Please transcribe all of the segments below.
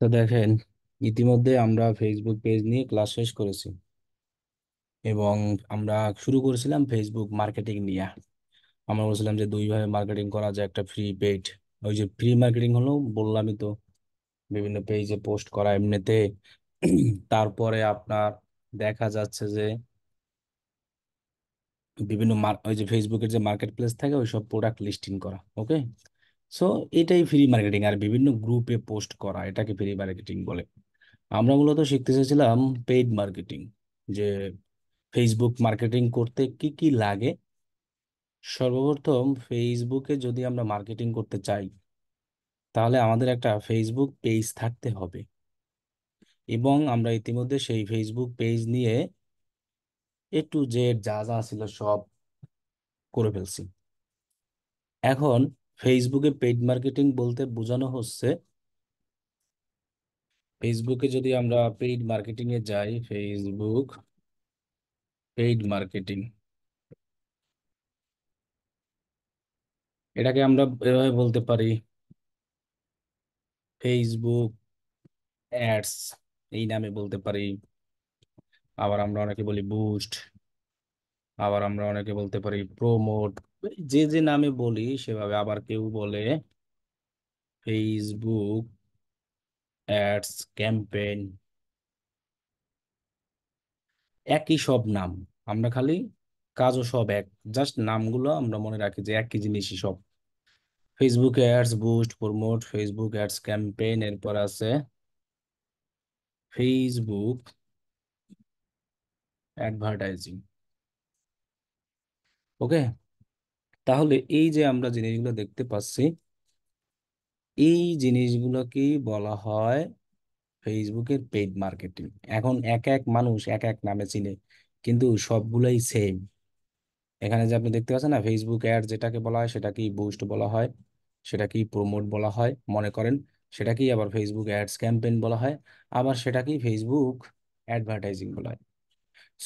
তো দেখেন ইতিমধ্যে আমরা ফেসবুক পেজ নিয়ে ক্লাস শেষ করেছি এবং আমরা শুরু করেছিলাম ফেসবুক মার্কেটিং নিয়ে আমরা বলছিলাম যে দুইভাবে মার্কেটিং করা যায় একটা ফ্রি পেইড ওই যে ফ্রি মার্কেটিং হলো বললামই তো বিভিন্ন পেজে পোস্ট করা এমনিতে তারপরে আপনার দেখা যাচ্ছে যে বিভিন্ন ওই যে ফেসবুকের যে মার্কেট প্লেস থাকে ওই সব প্রোডাক্ট লিস্টিং করা ওকে সো এটাই ফ্রি মার্কেটিং আর বিভিন্ন গ্রুপে পোস্ট করা এটাকে ফ্রি মার্কেটিং বলে আমরা মূলত শিখতে চেয়েছিলাম পেইড মার্কেটিং যে ফেসবুক মার্কেটিং করতে কি কি লাগে সর্বপ্রথম ফেসবুকে যদি আমরা মার্কেটিং করতে চাই তাহলে আমাদের একটা ফেসবুক পেজ থাকতে হবে এবং আমরা ইতিমধ্যে সেই ফেসবুক পেজ নিয়ে এ টু জেড যা যা ছিল সব করে ফেলছি এখন ফেসবুকে পেইড মার্কেটিং বলতে বোঝানো হচ্ছে ফেসবুকে যদি আমরা পেইড মার্কেটিং এ যাই ফেসবুক পেইড মার্কেটিং এটাকে আমরা এভাবে বলতে পারি ফেসবুক অ্যাডস এই নামে বলতে পারি আবার আমরা অনেকে বলি বুস্ট আবার আমরা অনেকে বলতে পারি প্রোমোট যে যে নামে বলি সেভাবে আবার কেউ বলে ফেসবুক অ্যাডস ক্যাম্পেইন একই সব নাম আমরা খালি কাজও সব এক জাস্ট নামগুলো আমরা মনে রাখি যে একই জিনিসই সব Facebook ads boost promote Facebook ads campaign এরপর আছে ফেসবুক অ্যাডভার্টাইজিং ওকে তাহলে এই যে আমরা জিনিসগুলো দেখতে পাচ্ছি এই জিনিসগুলোকে বলা হয় ফেসবুকের পেইড মার্কেটিং এখন এক এক মানুষ এক এক নামে চিনে কিন্তু সবগুলোই সেম এখানে যে আপনি দেখতে পাচ্ছেন না ফেসবুক অ্যাড যেটাকে বলা হয় সেটাকেই বুস্ট বলা হয় সেটাকেই প্রমোট বলা হয় মনে করেন সেটাকেই আবার ফেসবুক অ্যাডস ক্যাম্পেইন বলা হয় আবার সেটাকেই ফেসবুক অ্যাডভার্টাইজিং বলা হয়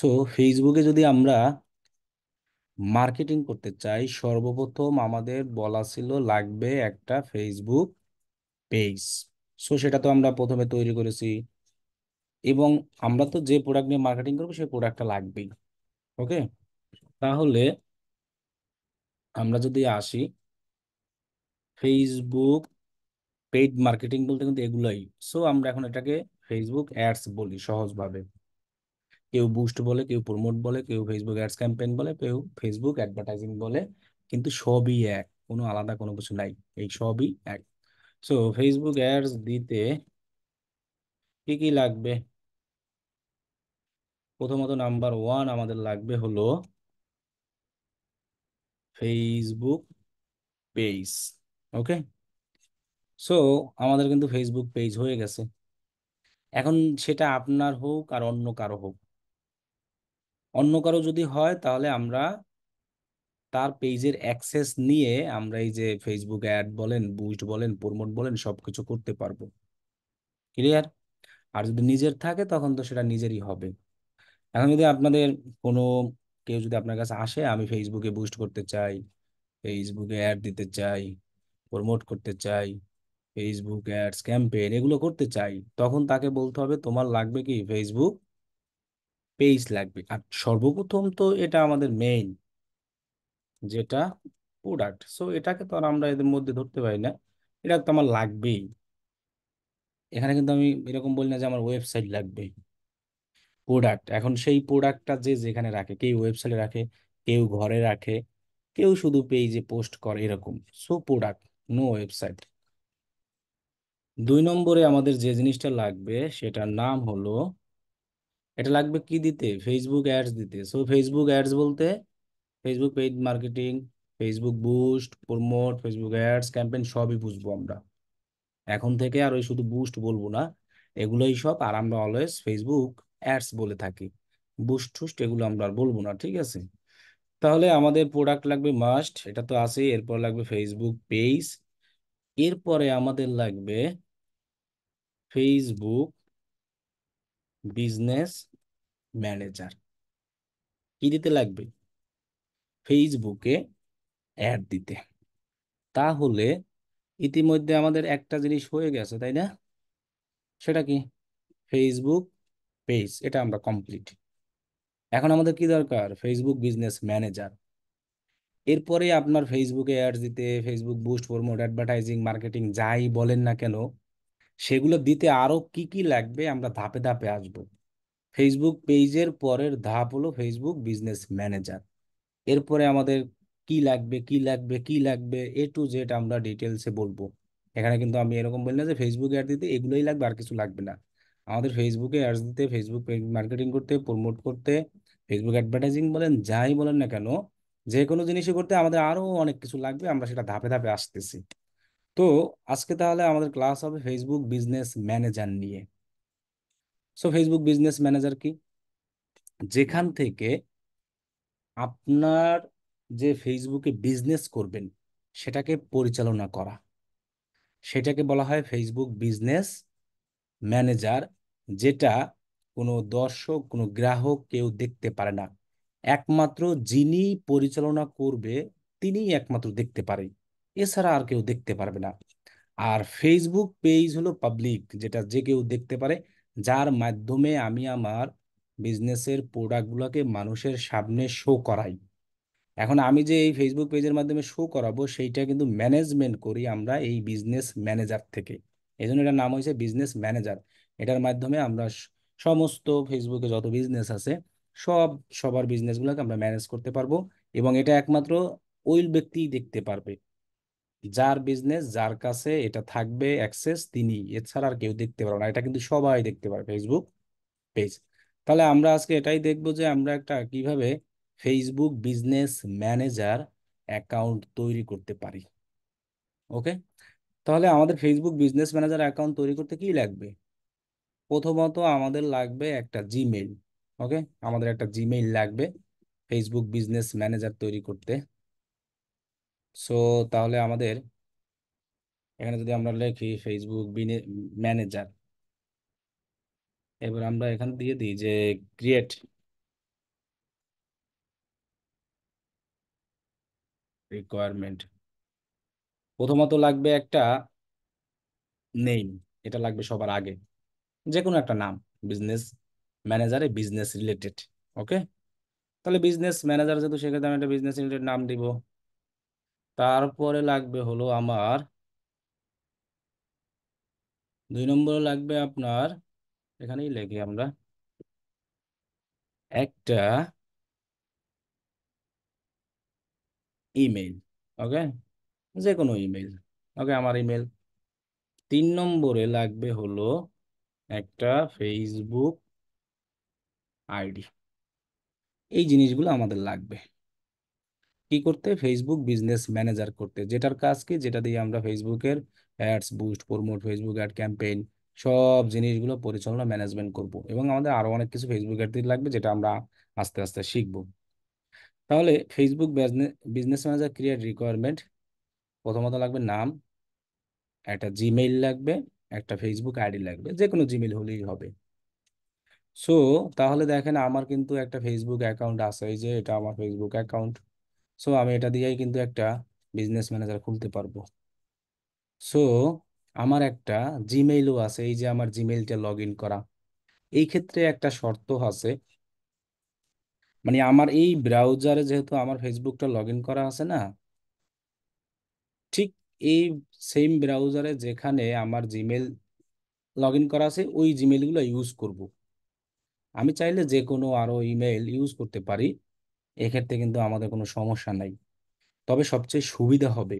সো ফেসবুকে যদি আমরা মার্কেটিং করতে চাই সর্বপ্রথম আমাদের বলা ছিল লাগবে একটা ফেসবুক পেজ সো সেটা তো আমরা প্রথমে তৈরি করেছি এবং আমরা তো যে প্রোডাক্ট নিয়ে মার্কেটিং করবো সেই প্রোডাক্টটা লাগবেই ওকে তাহলে আমরা যদি আসি ফেসবুক পেইড মার্কেটিং বলতে কিন্তু এগুলোই সো আমরা এখন এটাকে ফেসবুক অ্যাডস বলি সহজভাবে কেউ বুস্ট বলে কেউ প্রমোট বলে কেউ ফেসবুক অ্যাডস ক্যাম্পেইন বলে কেউ ফেসবুক অ্যাডভার্টাইজিং বলে কিন্তু সবই এক কোনো আলাদা কোনো কিছু নাই এই সবই এক সো ফেসবুক অ্যাডস দিতে কি কি লাগবে প্রথমত নাম্বার ওয়ান আমাদের লাগবে হলো ফেসবুক পেজ ওকে সো আমাদের কিন্তু ফেসবুক পেজ হয়ে গেছে এখন সেটা আপনার হোক আর অন্য কারো হোক অন্য কারো যদি হয় তাহলে আমরা তার পেজের অ্যাক্সেস নিয়ে আমরা এই যে ফেসবুক অ্যাড বলেন বুস্ট বলেন প্রমোট বলেন সব কিছু করতে পারবো ক্লিয়ার আর যদি নিজের থাকে তখন তো সেটা নিজেরই হবে এখন যদি আপনাদের কোনো কেউ যদি আপনার কাছে আসে আমি ফেসবুকে বুস্ট করতে চাই ফেসবুকে অ্যাড দিতে চাই প্রমোট করতে চাই ফেসবুক অ্যাডস ক্যাম্পেইন এগুলো করতে চাই তখন তাকে বলতে হবে তোমার লাগবে কি ফেসবুক পেজ লাগবে আর সর্বপ্রথম তো এটা আমাদের মেইন যেটা প্রোডাক্ট সো এটাকে তো আর আমরা এদের মধ্যে ধরতে পারি না এটা তো আমার লাগবেই এখানে কিন্তু আমি এরকম বলি না যে আমার ওয়েবসাইট লাগবে প্রোডাক্ট এখন সেই প্রোডাক্টটা যে যেখানে রাখে কেউ ওয়েবসাইটে রাখে কেউ ঘরে রাখে কেউ শুধু পেজে পোস্ট করে এরকম সো প্রোডাক্ট নো ওয়েবসাইট দুই নম্বরে আমাদের যে জিনিসটা লাগবে সেটার নাম হলো এটা লাগবে কি দিতে ফেসবুক অ্যাডস দিতে সো ফেসবুক অ্যাডস বলতে Facebook page marketing Facebook boost promote Facebook ads campaign সবই বুঝবো আমরা এখন থেকে আর ওই শুধু বুস্ট বলবো না এগুলোই সব আর আমরা অলওয়েজ ফেসবুক অ্যাডস বলে থাকি বুস্ট টুস্ট এগুলো আমরা আর বলবো না ঠিক আছে তাহলে আমাদের প্রোডাক্ট লাগবে মাস্ট এটা তো আছেই এরপর লাগবে ফেসবুক পেজ এরপরে আমাদের লাগবে ফেসবুক বিজনেস ম্যানেজার কি দিতে লাগবে ফেসবুকে অ্যাড দিতে তাহলে ইতিমধ্যে আমাদের একটা জিনিস হয়ে গেছে তাই না সেটা কি ফেসবুক পেজ এটা আমরা কমপ্লিট এখন আমাদের কি দরকার ফেসবুক বিজনেস ম্যানেজার এরপরে আপনার ফেসবুকে অ্যাডস দিতে Facebook boost promote advertising marketing যাই বলেন না কেন সেগুলো দিতে আরও কি কি লাগবে আমরা ধাপে ধাপে আসবো ফেসবুক পেজের পরের ধাপ হলো ফেসবুক বিজনেস ম্যানেজার এরপরে আমাদের কি লাগবে কি লাগবে কি লাগবে এ টু জেড আমরা ডিটেলসে বলবো এখানে কিন্তু আমি এরকম বলি না যে ফেসবুকে অ্যাড দিতে এগুলোই লাগবে আর কিছু লাগবে না আমাদের ফেসবুকে অ্যাডস দিতে ফেসবুক মার্কেটিং করতে প্রমোট করতে ফেসবুক অ্যাডভার্টাইজিং বলেন যাই বলেন না কেন যে কোনো জিনিসই করতে আমাদের আরও অনেক কিছু লাগবে আমরা সেটা ধাপে ধাপে আসতেছি তো আজকে তাহলে আমাদের ক্লাস হবে ফেসবুক বিজনেস ম্যানেজার নিয়ে সো ফেসবুক বিজনেস ম্যানেজার কি যেখান থেকে আপনার যে ফেসবুকে বিজনেস করবেন সেটাকে পরিচালনা করা সেটাকে বলা হয় ফেসবুক বিজনেস ম্যানেজার যেটা কোনো দর্শক কোনো গ্রাহক কেউ দেখতে পারে না একমাত্র যিনি পরিচালনা করবে তিনিই একমাত্র দেখতে পারে এছাড়া আর কেউ দেখতে পারবে না আর ফেসবুক পেজ হলো পাবলিক যেটা যে কেউ দেখতে পারে যার মাধ্যমে আমি আমার বিজনেসের প্রোডাক্টগুলোকে মানুষের সামনে শো করাই এখন আমি যে এই ফেসবুক পেজের মাধ্যমে শো করাবো সেইটা কিন্তু ম্যানেজমেন্ট করি আমরা এই বিজনেস ম্যানেজার থেকে এই জন্য এটার নাম হয়েছে বিজনেস ম্যানেজার এটার মাধ্যমে আমরা সমস্ত ফেসবুকে যত বিজনেস আছে সব সবার বিজনেসগুলোকে আমরা ম্যানেজ করতে পারবো এবং এটা একমাত্র ওই ব্যক্তিই দেখতে পারবে যার বিজনেস যার কাছে এটা থাকবে অ্যাক্সেস তিনি এছাড়া আর কেউ দেখতে পারবে না এটা কিন্তু সবাই দেখতে পারে ফেসবুক পেজ তাহলে আমরা আজকে এটাই দেখব যে আমরা একটা কিভাবে ফেসবুক বিজনেস ম্যানেজার অ্যাকাউন্ট তৈরি করতে পারি ওকে তাহলে আমাদের ফেসবুক বিজনেস ম্যানেজার অ্যাকাউন্ট তৈরি করতে কি লাগবে প্রথমত আমাদের লাগবে একটা জিমেইল ওকে আমাদের একটা জিমেইল লাগবে ফেসবুক বিজনেস ম্যানেজার তৈরি করতে সো তাহলে আমাদের এখানে যদি আমরা লিখি ফেসবুক ম্যানেজার এবার আমরা এখান দিয়ে দিই যে ক্রিয়েট রিকোয়ারমেন্ট প্রথমত লাগবে একটা নেম এটা লাগবে সবার আগে যে কোনো একটা নাম বিজনেস ম্যানেজারে বিজনেস রিলেটেড ওকে তাহলে বিজনেস ম্যানেজার যেহেতু সেক্ষেত্রে আমি একটা বিজনেস রিলেটেড নাম দিব তারপরে লাগবে হলো আমার দুই নম্বরে লাগবে আপনার এখানেই লেখি আমরা একটা ইমেল ওকে যে কোনো ইমেল ওকে আমার ইমেল তিন নম্বরে লাগবে হলো একটা ফেসবুক আইডি এই জিনিসগুলো আমাদের লাগবে কি করতে ফেসবুক বিজনেস ম্যানেজার করতে যেটার কাজ কি যেটা দিয়ে আমরা ফেসবুকের ads boost promote Facebook ad campaign সব জিনিসগুলো পরিচালনা ম্যানেজমেন্ট করব এবং আমাদের আরও অনেক কিছু ফেসবুক অ্যাড দিয়ে লাগবে যেটা আমরা আস্তে আস্তে শিখব তাহলে Facebook business manager create requirement প্রথমত লাগবে নাম একটা জিমেইল লাগবে একটা ফেসবুক আইডি লাগবে যে কোনো জিমেইল হলেই হবে সো তাহলে দেখেন আমার কিন্তু একটা ফেসবুক অ্যাকাউন্ট আছে এই যে এটা আমার ফেসবুক অ্যাকাউন্ট সো আমি এটা দিয়েই কিন্তু একটা বিজনেস ম্যানেজার খুলতে পারবো সো আমার একটা জিমেইলও আছে এই যে আমার জিমেইলটা লগ ইন করা এই ক্ষেত্রে একটা শর্ত আছে মানে আমার এই ব্রাউজারে যেহেতু আমার ফেসবুকটা লগ ইন করা আছে না ঠিক এই সেম ব্রাউজারে যেখানে আমার জিমেল লগ ইন করা আছে ওই জিমেলগুলো ইউজ করব আমি চাইলে যে কোনো আরও ইমেল ইউজ করতে পারি এক্ষেত্রে কিন্তু আমাদের কোনো সমস্যা নাই তবে সবচেয়ে সুবিধা হবে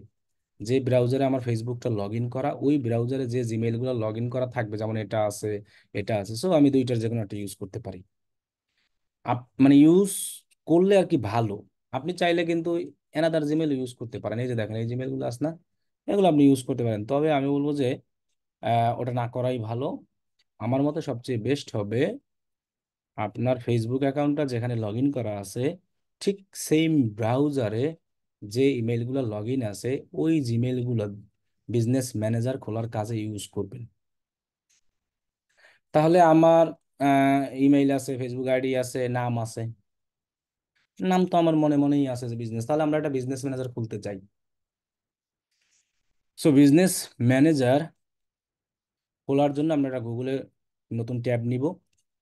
যে ব্রাউজারে আমার ফেসবুকটা লগ ইন করা ওই ব্রাউজারে যে জিমেলগুলো লগ ইন করা থাকবে যেমন এটা আছে এটা আছে সো আমি দুইটার যে কোনো একটা ইউজ করতে পারি আপ মানে ইউজ করলে আর কি ভালো আপনি চাইলে কিন্তু এনাদার জিমেল ইউজ করতে পারেন এই যে দেখেন এই জিমেলগুলো আছে না এগুলো আপনি ইউজ করতে পারেন তবে আমি বলবো যে ওটা না করাই ভালো আমার মতে সবচেয়ে বেস্ট হবে আপনার ফেসবুক অ্যাকাউন্টটা যেখানে লগ ইন করা আছে ঠিক সেম ব্রাউজারে যে ইমেলগুলো লগ ইন আছে ওই জিমেলগুলো বিজনেস ম্যানেজার খোলার কাজে ইউজ করবেন তাহলে আমার ইমেইল আছে ফেসবুক আইডি আছে নাম আছে নাম তো আমার মনে মনেই আছে যে বিজনেস তাহলে আমরা একটা বিজনেস ম্যানেজার খুলতে চাই সো বিজনেস ম্যানেজার খোলার জন্য আমরা একটা গুগলে নতুন ট্যাব নিব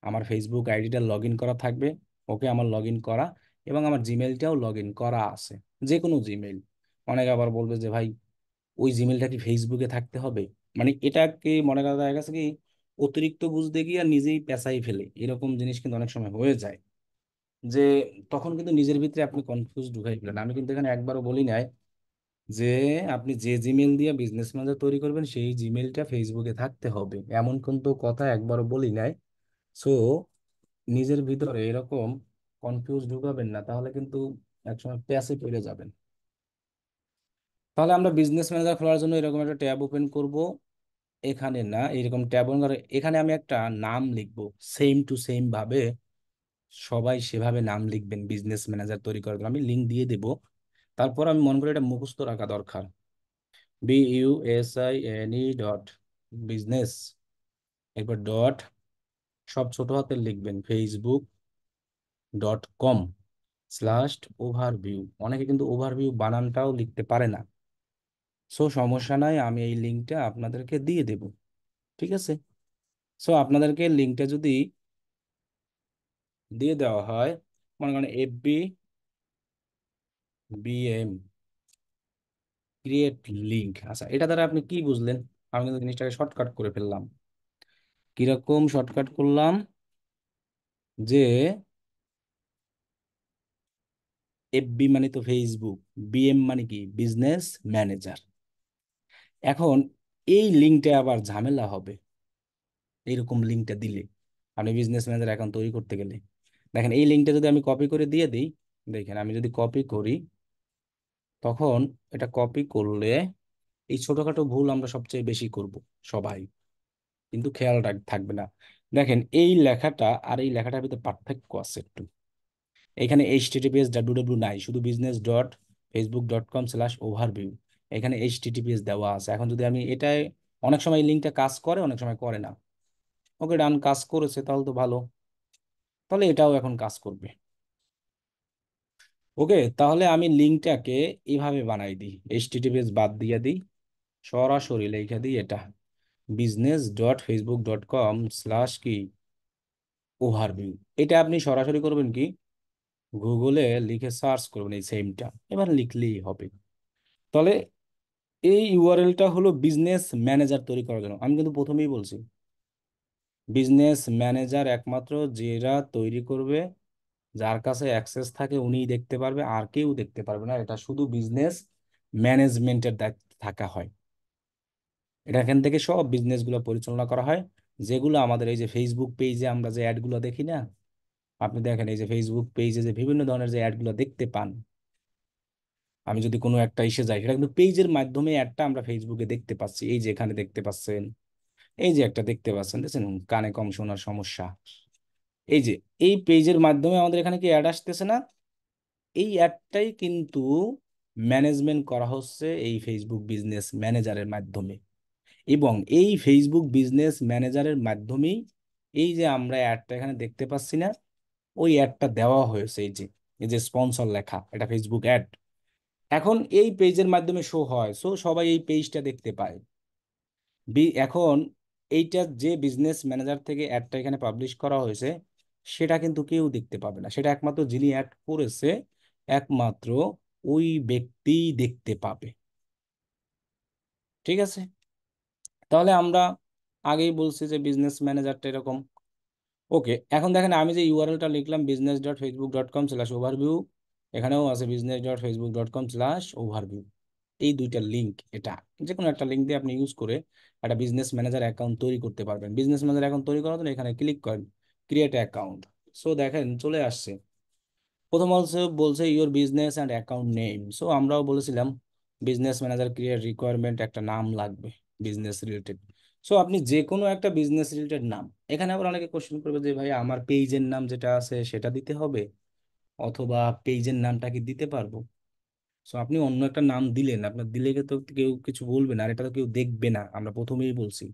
আমার ফেসবুক আইডিটা লগ ইন করা থাকবে ওকে আমার লগ ইন করা এবং আমার জিমেলটাও লগ ইন করা আছে যে কোনো জিমেল অনেকে আবার বলবে যে ভাই ওই জিমেলটা কি ফেসবুকে থাকতে হবে মানে এটাকে মনে করা দেখা গেছে কি অতিরিক্ত বুঝতে গিয়ে নিজেই পেশাই ফেলে এরকম জিনিস কিন্তু অনেক সময় হয়ে যায় যে তখন কিন্তু নিজের ভিতরে আপনি কনফিউজ ঢুকাই ফেলেন আমি কিন্তু এখানে একবারও বলি নাই যে আপনি যে জিমেল দিয়ে বিজনেস ম্যানেজার তৈরি করবেন সেই জিমেলটা ফেসবুকে থাকতে হবে এমন কিন্তু কথা একবারও বলি নাই সো নিজের ভিতরে এরকম কনফিউজ ঢুকাবেন না তাহলে কিন্তু একসময় প্যাসে পড়ে যাবেন তাহলে আমরা বিজনেস ম্যানেজার খোলার জন্য এরকম একটা ট্যাব ওপেন করব এখানে না এরকম ট্যাব ওপেন করে এখানে আমি একটা নাম লিখব সেম টু সেম ভাবে সবাই সেভাবে নাম লিখবেন বিজনেস ম্যানেজার তৈরি করার আমি লিঙ্ক দিয়ে দেব তারপর আমি মনে করি এটা মুখস্থ রাখা দরকার B U S I N E dot business এরপর ডট সব ছোট হাতের লিখবেন Facebook dot com slash overview অনেকে কিন্তু ওভারভিউ বানানটাও লিখতে পারে না সো সমস্যা নাই আমি এই লিঙ্কটা আপনাদেরকে দিয়ে দেব ঠিক আছে সো আপনাদেরকে লিঙ্কটা যদি দিয়ে দেওয়া হয় মনে করেন এফবি বিএম ক্রিয়েট লিঙ্ক আচ্ছা এটা দ্বারা আপনি কি বুঝলেন আমি কিন্তু জিনিসটাকে শর্টকাট করে ফেললাম কিরকম শর্টকাট করলাম যে এফবি মানে তো ফেসবুক বিএম মানে কি বিজনেস ম্যানেজার এখন এই লিঙ্কটা আবার ঝামেলা হবে এইরকম লিঙ্কটা দিলে আপনি বিজনেস ম্যানেজার অ্যাকাউন্ট তৈরি করতে গেলে দেখেন এই লিঙ্কটা যদি আমি কপি করে দিয়ে দিই দেখেন আমি যদি কপি করি তখন এটা কপি করলে এই ছোটখাটো ভুল আমরা সবচেয়ে বেশি করব সবাই কিন্তু খেয়াল রাখ থাকবে না দেখেন এই লেখাটা আর এই লেখাটার ভিতরে পার্থক্য আছে একটু এখানে এইচটিটিপিএস ডাব্লু ডাব্লু নাই শুধু business dot Facebook dot com slash overview এখানে এইচটিটিপিএস দেওয়া আছে এখন যদি আমি এটাই অনেক সময় লিঙ্কটা কাজ করে অনেক সময় করে না ওকে ডান কাজ করেছে তাহলে তো ভালো তাহলে এটাও এখন কাজ করবে ওকে তাহলে আমি লিঙ্কটাকে এভাবে বানাই দিই এইচটিটিপিএস বাদ দিয়ে দিই সরাসরি লেখা দিই এটা business dot Facebook dot com slash কি ওভারভিউ এটা আপনি সরাসরি করবেন কি গুগলে লিখে সার্চ করবেন এই সেমটা এবার লিখলেই হবে তাহলে এই ইউআরএলটা হলো বিজনেস ম্যানেজার তৈরি করার জন্য আমি কিন্তু প্রথমেই বলছি বিজনেস ম্যানেজার একমাত্র যেরা তৈরি করবে যার কাছে অ্যাক্সেস থাকে উনিই দেখতে পারবে আর কেউ দেখতে পারবে না এটা শুধু বিজনেস ম্যানেজমেন্টের দায়িত্ব থাকা হয় এটা এখান থেকে সব বিজনেসগুলো পরিচালনা করা হয় যেগুলো আমাদের এই যে ফেসবুক পেজে আমরা যে অ্যাডগুলো দেখি না আপনি দেখেন এই যে ফেসবুক পেজে যে বিভিন্ন ধরনের যে অ্যাডগুলো দেখতে পান আমি যদি কোনো একটা ইসে যাই সেটা কিন্তু পেজের মাধ্যমে অ্যাডটা আমরা ফেসবুকে দেখতে পাচ্ছি এই যে এখানে দেখতে পাচ্ছেন এই যে একটা দেখতে পাচ্ছেন দেখছেন কানে কম শোনার সমস্যা এই যে এই পেজের মাধ্যমে আমাদের এখানে কি অ্যাড আসতেছে না এই অ্যাডটাই কিন্তু ম্যানেজমেন্ট করা হচ্ছে এই ফেসবুক বিজনেস ম্যানেজারের মাধ্যমে এবং এই ফেসবুক বিজনেস ম্যানেজারের মাধ্যমেই এই যে আমরা অ্যাডটা এখানে দেখতে পাচ্ছি না ওই অ্যাডটা দেওয়া হয়েছে এই যে এই যে স্পন্সর লেখা এটা ফেসবুক অ্যাড এখন এই পেজের মাধ্যমে শো হয় সো সবাই এই পেজটা দেখতে পায় বি এখন এইটা যে বিজনেস ম্যানেজার থেকে অ্যাডটা এখানে পাবলিশ করা হয়েছে সেটা কিন্তু কেউ দেখতে পাবে না সেটা একমাত্র যিনি অ্যাড করেছে একমাত্র ওই ব্যক্তিই দেখতে পাবে ঠিক আছে তাহলে আমরা আগেই বলছি যে বিজনেস ম্যানেজারটা এরকম ওকে এখন দেখেন আমি যে ইউআরএলটা লিখলাম business dot Facebook dot com slash overview এখানেও আছে business dot Facebook dot com slash overview এই দুইটা লিঙ্ক এটা যে কোনো একটা লিঙ্ক দিয়ে আপনি ইউজ করে একটা বিজনেস ম্যানেজার অ্যাকাউন্ট তৈরি করতে পারবেন বিজনেস ম্যানেজার অ্যাকাউন্ট তৈরি করার জন্য এখানে ক্লিক করেন ক্রিয়েট অ্যাকাউন্ট সো দেখেন চলে আসছে প্রথম হচ্ছে বলছে your business and account name so আমরাও বলেছিলাম বিজনেস ম্যানেজার ক্রিয়েট রিকোয়ারমেন্ট একটা নাম লাগবে বিজনেস রিলেটেড সো আপনি যে কোনো একটা বিজনেস রিলেটেড নাম এখানে আবার অনেকে কোশ্চেন করবে যে ভাই আমার পেজের নাম যেটা আছে সেটা দিতে হবে অথবা পেজের নামটা কি দিতে পারবো সো আপনি অন্য একটা নাম দিলেন আপনার দিলে তো কেউ কিছু বলবে না আর এটা তো কেউ দেখবে না আমরা প্রথমেই বলছি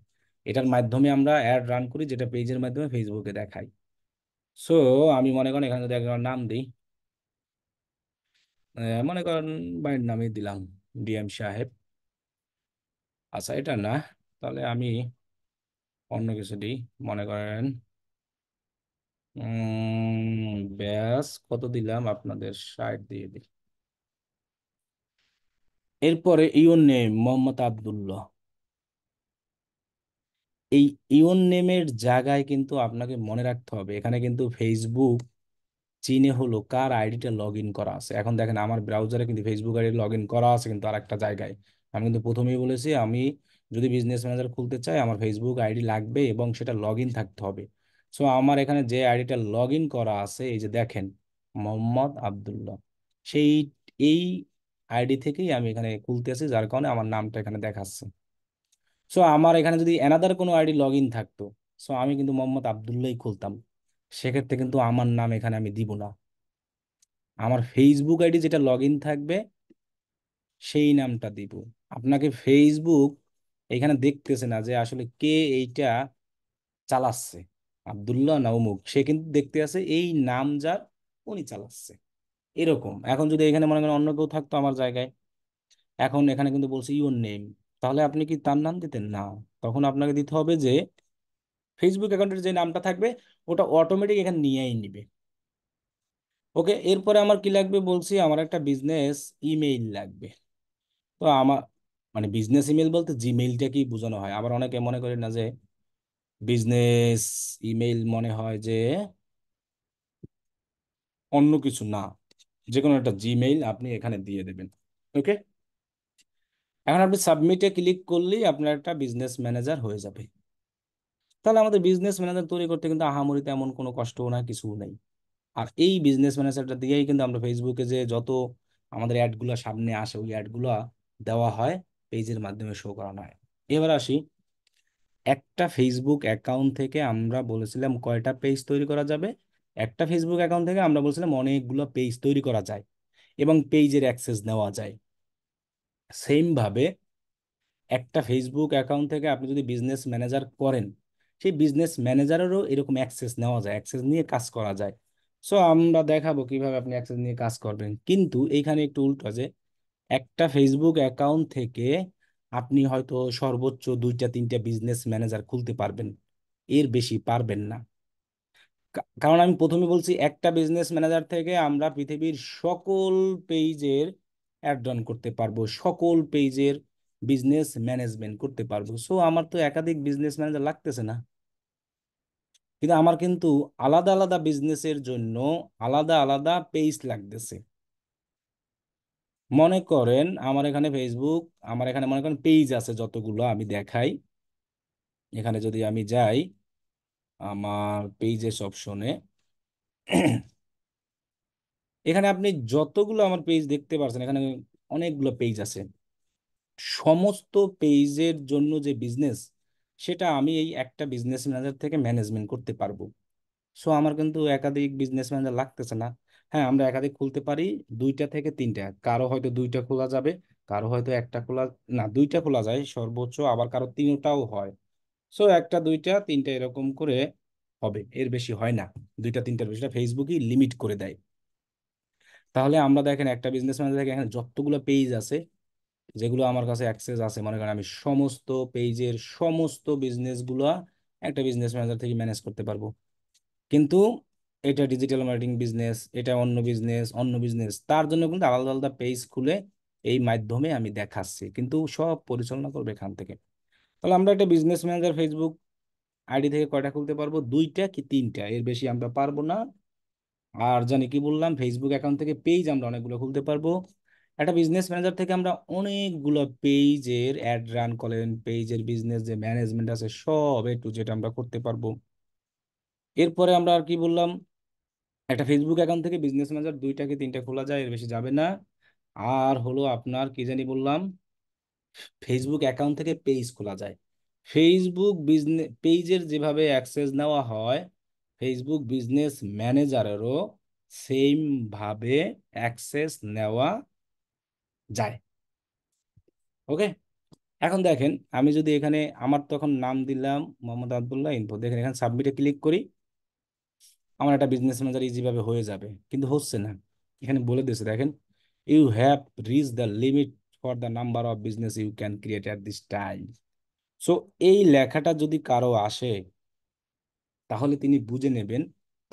এটার মাধ্যমে আমরা অ্যাড রান করি যেটা পেজের মাধ্যমে ফেসবুকে দেখাই সো আমি মনে করেন এখানে যদি একবার নাম দিই মনে করেন বাইর নামে দিলাম ডিএম সাহেব আচ্ছা এটা না তাহলে আমি অন্য কিছু দিই মনে করেন ব্যাস কত দিলাম আপনাদের ষাট দিয়ে দিই এরপরে ইউন নেম মোহাম্মদ আবদুল্লাহ এই ইউন নেমের জায়গায় কিন্তু আপনাকে মনে রাখতে হবে এখানে কিন্তু ফেসবুক চিনে হলো কার আইডিটা লগ ইন করা আছে এখন দেখেন আমার ব্রাউজারে কিন্তু ফেসবুক আইডি লগ ইন করা আছে কিন্তু আর একটা জায়গায় আমি কিন্তু প্রথমেই বলেছি আমি যদি বিজনেস ম্যানেজার খুলতে চাই আমার ফেসবুক আইডি লাগবে এবং সেটা লগ থাকতে হবে সো আমার এখানে যে আইডিটা লগ করা আছে এই যে দেখেন মোহাম্মদ আবদুল্লাহ সেই এই আইডি থেকেই আমি এখানে খুলতে আছি যার কারণে আমার নামটা এখানে দেখাচ্ছে সো আমার এখানে যদি এনাদার কোনো আইডি লগ থাকতো সো আমি কিন্তু মোহাম্মদ আবদুল্লাহ খুলতাম সেক্ষেত্রে কিন্তু আমার নাম এখানে আমি দিব না আমার ফেসবুক আইডি যেটা লগ থাকবে সেই নামটা দিব আপনাকে ফেসবুক এখানে দেখতেছে না যে আসলে কে এইটা চালাচ্ছে আবদুল্লাহ না উমুক সে কিন্তু দেখতে আছে এই নাম যার উনি চালাচ্ছে এরকম এখন যদি এখানে মনে করেন অন্য কেউ থাকতো আমার জায়গায় এখন এখানে কিন্তু বলছে ইউর নেম তাহলে আপনি কি তার নাম দিতেন না তখন আপনাকে দিতে হবে যে ফেসবুক অ্যাকাউন্টের যে নামটা থাকবে ওটা অটোমেটিক এখানে নিয়েই নিবে ওকে এরপরে আমার কি লাগবে বলছি আমার একটা বিজনেস ইমেইল লাগবে তো আমার মানে বিজনেস ইমেল বলতে জিমেইলটাকেই বোঝানো হয় আবার অনেকে মনে করেন না যে বিজনেস ইমেইল মনে হয় যে অন্য কিছু না যে কোনো একটা জিমেইল আপনি এখানে দিয়ে দেবেন ওকে এখন আপনি সাবমিটে ক্লিক করলেই আপনার একটা বিজনেস ম্যানেজার হয়ে যাবে তাহলে আমাদের বিজনেস ম্যানেজার তৈরি করতে কিন্তু আহামরি তেমন কোনো কষ্টও না কিছু নেই আর এই বিজনেস ম্যানেজারটা দিয়েই কিন্তু আমরা ফেসবুকে যে যত আমাদের অ্যাডগুলো সামনে আসে ওই অ্যাডগুলো দেওয়া হয় পেজের মাধ্যমে শো করানো হয় এবার আসি একটা ফেসবুক অ্যাকাউন্ট থেকে আমরা বলেছিলাম কয়টা পেজ তৈরি করা যাবে একটা ফেসবুক অ্যাকাউন্ট থেকে আমরা বলছিলাম অনেকগুলো পেজ তৈরি করা যায় এবং পেজের অ্যাক্সেস নেওয়া যায় সেমভাবে একটা ফেসবুক অ্যাকাউন্ট থেকে আপনি যদি বিজনেস ম্যানেজার করেন সেই বিজনেস ম্যানেজারেরও এরকম অ্যাক্সেস নেওয়া যায় অ্যাক্সেস নিয়ে কাজ করা যায় সো আমরা দেখাবো কিভাবে আপনি অ্যাক্সেস নিয়ে কাজ করবেন কিন্তু এইখানে একটু উল্টো যে একটা ফেসবুক অ্যাকাউন্ট থেকে আপনি হয়তো সর্বোচ্চ দুইটা তিনটা বিজনেস ম্যানেজার খুলতে পারবেন এর বেশি পারবেন না কারণ আমি প্রথমে বলছি একটা বিজনেস ম্যানেজার থেকে আমরা পৃথিবীর সকল পেজের অ্যাড রান করতে পারবো সকল পেজের বিজনেস ম্যানেজমেন্ট করতে পারবো সো আমার তো একাধিক বিজনেস ম্যানেজার লাগতেছে না কিন্তু আমার কিন্তু আলাদা আলাদা বিজনেসের জন্য আলাদা আলাদা পেজ লাগতেছে মনে করেন আমার এখানে ফেসবুক আমার এখানে মনে করেন পেজ আছে যতগুলো আমি দেখাই এখানে যদি আমি যাই আমার পেজেস অপশনে এখানে আপনি যতগুলো আমার পেজ দেখতে পারছেন এখানে অনেকগুলো পেজ আছে সমস্ত পেজের জন্য যে বিজনেস সেটা আমি এই একটা বিজনেস ম্যানেজার থেকে ম্যানেজমেন্ট করতে পারবো সো আমার কিন্তু একাধিক বিজনেস ম্যানেজার লাগতেছে না হ্যাঁ আমরা একাধিক খুলতে পারি দুইটা থেকে তিনটা কারো হয়তো দুইটা খোলা যাবে কারো হয়তো একটা খোলা না দুইটা খোলা যায় সর্বোচ্চ আবার কারো তিনটাও হয় সো একটা দুইটা তিনটা এরকম করে হবে এর বেশি হয় না দুইটা তিনটার বেশি ফেসবুকই লিমিট করে দেয় তাহলে আমরা দেখেন একটা বিজনেস ম্যানেজার দেখেন এখানে যতগুলো পেজ আছে যেগুলো আমার কাছে অ্যাক্সেস আছে মনে করেন আমি সমস্ত পেজের সমস্ত বিজনেসগুলো একটা বিজনেস ম্যানেজার থেকে ম্যানেজ করতে পারবো কিন্তু এটা ডিজিটাল মার্কেটিং বিজনেস এটা অন্য বিজনেস অন্য বিজনেস তার জন্য কিন্তু আলাদা আলাদা পেজ খুলে এই মাধ্যমে আমি দেখাচ্ছি কিন্তু সব পরিচালনা করবে এখান থেকে তাহলে আমরা একটা বিজনেস ম্যানেজার ফেসবুক আইডি থেকে কয়টা খুলতে পারবো দুইটা কি তিনটা এর বেশি আমরা পারবো না আর জানি কি বললাম ফেসবুক অ্যাকাউন্ট থেকে পেজ আমরা অনেকগুলো খুলতে পারবো একটা বিজনেস ম্যানেজার থেকে আমরা অনেকগুলো পেজের অ্যাড রান করেন পেজের বিজনেস যে ম্যানেজমেন্ট আছে সব একটু যেটা আমরা করতে পারবো এরপরে আমরা আর কি বললাম একটা ফেসবুক অ্যাকাউন্ট থেকে বিজনেস ম্যানেজার দুইটা কি তিনটা খোলা যায় এর বেশি যাবে না আর হলো আপনার কি জানি বললাম ফেসবুক অ্যাকাউন্ট থেকে পেজ খোলা যায় ফেসবুক বিজনেস পেজের যেভাবে অ্যাক্সেস নেওয়া হয় ফেসবুক বিজনেস ম্যানেজারেরও সেমভাবে ভাবে অ্যাক্সেস নেওয়া যায় ওকে এখন দেখেন আমি যদি এখানে আমার তখন নাম দিলাম মোহাম্মদ আবদুল্লাহ ইনফো দেখেন এখানে সাবমিটে ক্লিক করি আমার একটা বিজনেস ম্যানেজার ইজিভাবে হয়ে যাবে কিন্তু হচ্ছে না এখানে বলে দিয়েছে দেখেন you have reach the limit for the number of business you can create at this time so এই লেখাটা যদি কারো আসে তাহলে তিনি বুঝে নেবেন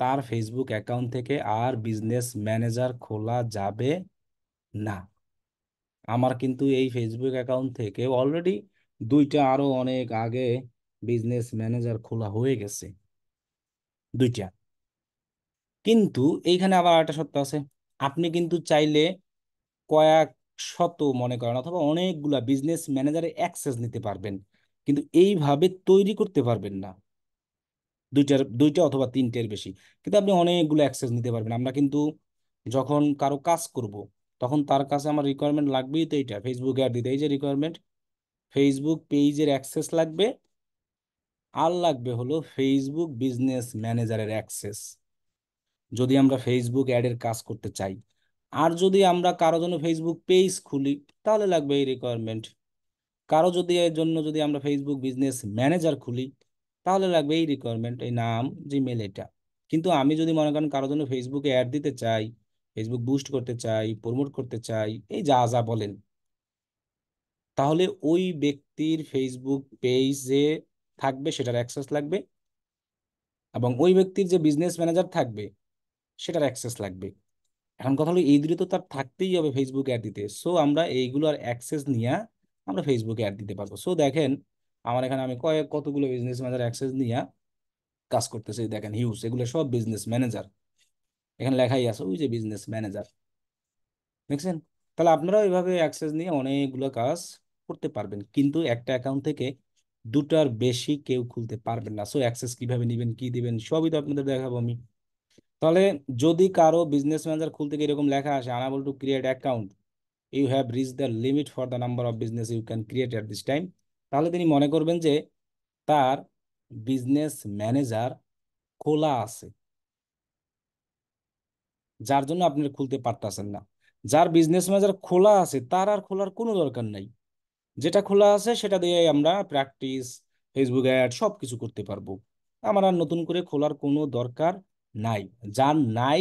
তার ফেসবুক অ্যাকাউন্ট থেকে আর বিজনেস ম্যানেজার খোলা যাবে না আমার কিন্তু এই ফেসবুক অ্যাকাউন্ট থেকে অলরেডি দুইটা আরও অনেক আগে বিজনেস ম্যানেজার খোলা হয়ে গেছে দুইটা কিন্তু এইখানে আবার একটা সত্য আছে আপনি কিন্তু চাইলে কয়েক শত মনে করেন অথবা অনেকগুলা বিজনেস ম্যানেজারের অ্যাক্সেস নিতে পারবেন কিন্তু এইভাবে তৈরি করতে পারবেন না দুইটার দুইটা অথবা তিনটের বেশি কিন্তু আপনি অনেকগুলো অ্যাক্সেস নিতে পারবেন আমরা কিন্তু যখন কারো কাজ করব তখন তার কাছে আমার রিকোয়ারমেন্ট লাগবেই তো এইটা ফেসবুকে আর দিতে এই যে রিকোয়ারমেন্ট ফেসবুক পেজের অ্যাক্সেস লাগবে আর লাগবে হলো ফেসবুক বিজনেস ম্যানেজারের অ্যাক্সেস যদি আমরা ফেসবুক অ্যাডের কাজ করতে চাই আর যদি আমরা কারো জন্য ফেসবুক পেজ খুলি তাহলে লাগবে এই রিকোয়ারমেন্ট কারো যদি এর জন্য যদি আমরা ফেসবুক বিজনেস ম্যানেজার খুলি তাহলে লাগবে এই রিকোয়ারমেন্ট এই নাম জিমেল এটা কিন্তু আমি যদি মনে করেন কারো জন্য ফেসবুকে অ্যাড দিতে চাই ফেসবুক বুস্ট করতে চাই প্রমোট করতে চাই এই যা যা বলেন তাহলে ওই ব্যক্তির ফেসবুক পেজে থাকবে সেটার অ্যাক্সেস লাগবে এবং ওই ব্যক্তির যে বিজনেস ম্যানেজার থাকবে সেটার অ্যাক্সেস লাগবে এখন কথা হলো এই দুটো তো তার থাকতেই হবে ফেসবুক অ্যাড দিতে সো আমরা এইগুলো আর অ্যাক্সেস নিয়ে আমরা ফেসবুকে অ্যাড দিতে পারবো সো দেখেন আমার এখানে আমি কয়েক কতগুলো বিজনেস ম্যানেজার অ্যাক্সেস নিয়ে কাজ করতেছি দেখেন হিউজ এগুলো সব বিজনেস ম্যানেজার এখানে লেখাই আছে ওই যে বিজনেস ম্যানেজার দেখছেন তাহলে আপনারাও এইভাবে অ্যাক্সেস নিয়ে অনেকগুলো কাজ করতে পারবেন কিন্তু একটা অ্যাকাউন্ট থেকে দুটার বেশি কেউ খুলতে পারবেন না সো অ্যাক্সেস কীভাবে নেবেন কি দিবেন সবই তো আপনাদের দেখাবো আমি তাহলে যদি কারো বিজনেস ম্যানেজার খুলতে গিয়ে এরকম লেখা আসে unable to create account you have reach the limit for the number of business you can create at this time তাহলে তিনি মনে করবেন যে তার বিজনেস ম্যানেজার খোলা আছে যার জন্য আপনি খুলতে পারতেছেন না যার বিজনেস ম্যানেজার খোলা আছে তার আর খোলার কোনো দরকার নাই যেটা খোলা আছে সেটা দিয়ে আমরা প্র্যাকটিস ফেসবুক অ্যাড সব কিছু করতে পারবো আমার আর নতুন করে খোলার কোনো দরকার নাই যার নাই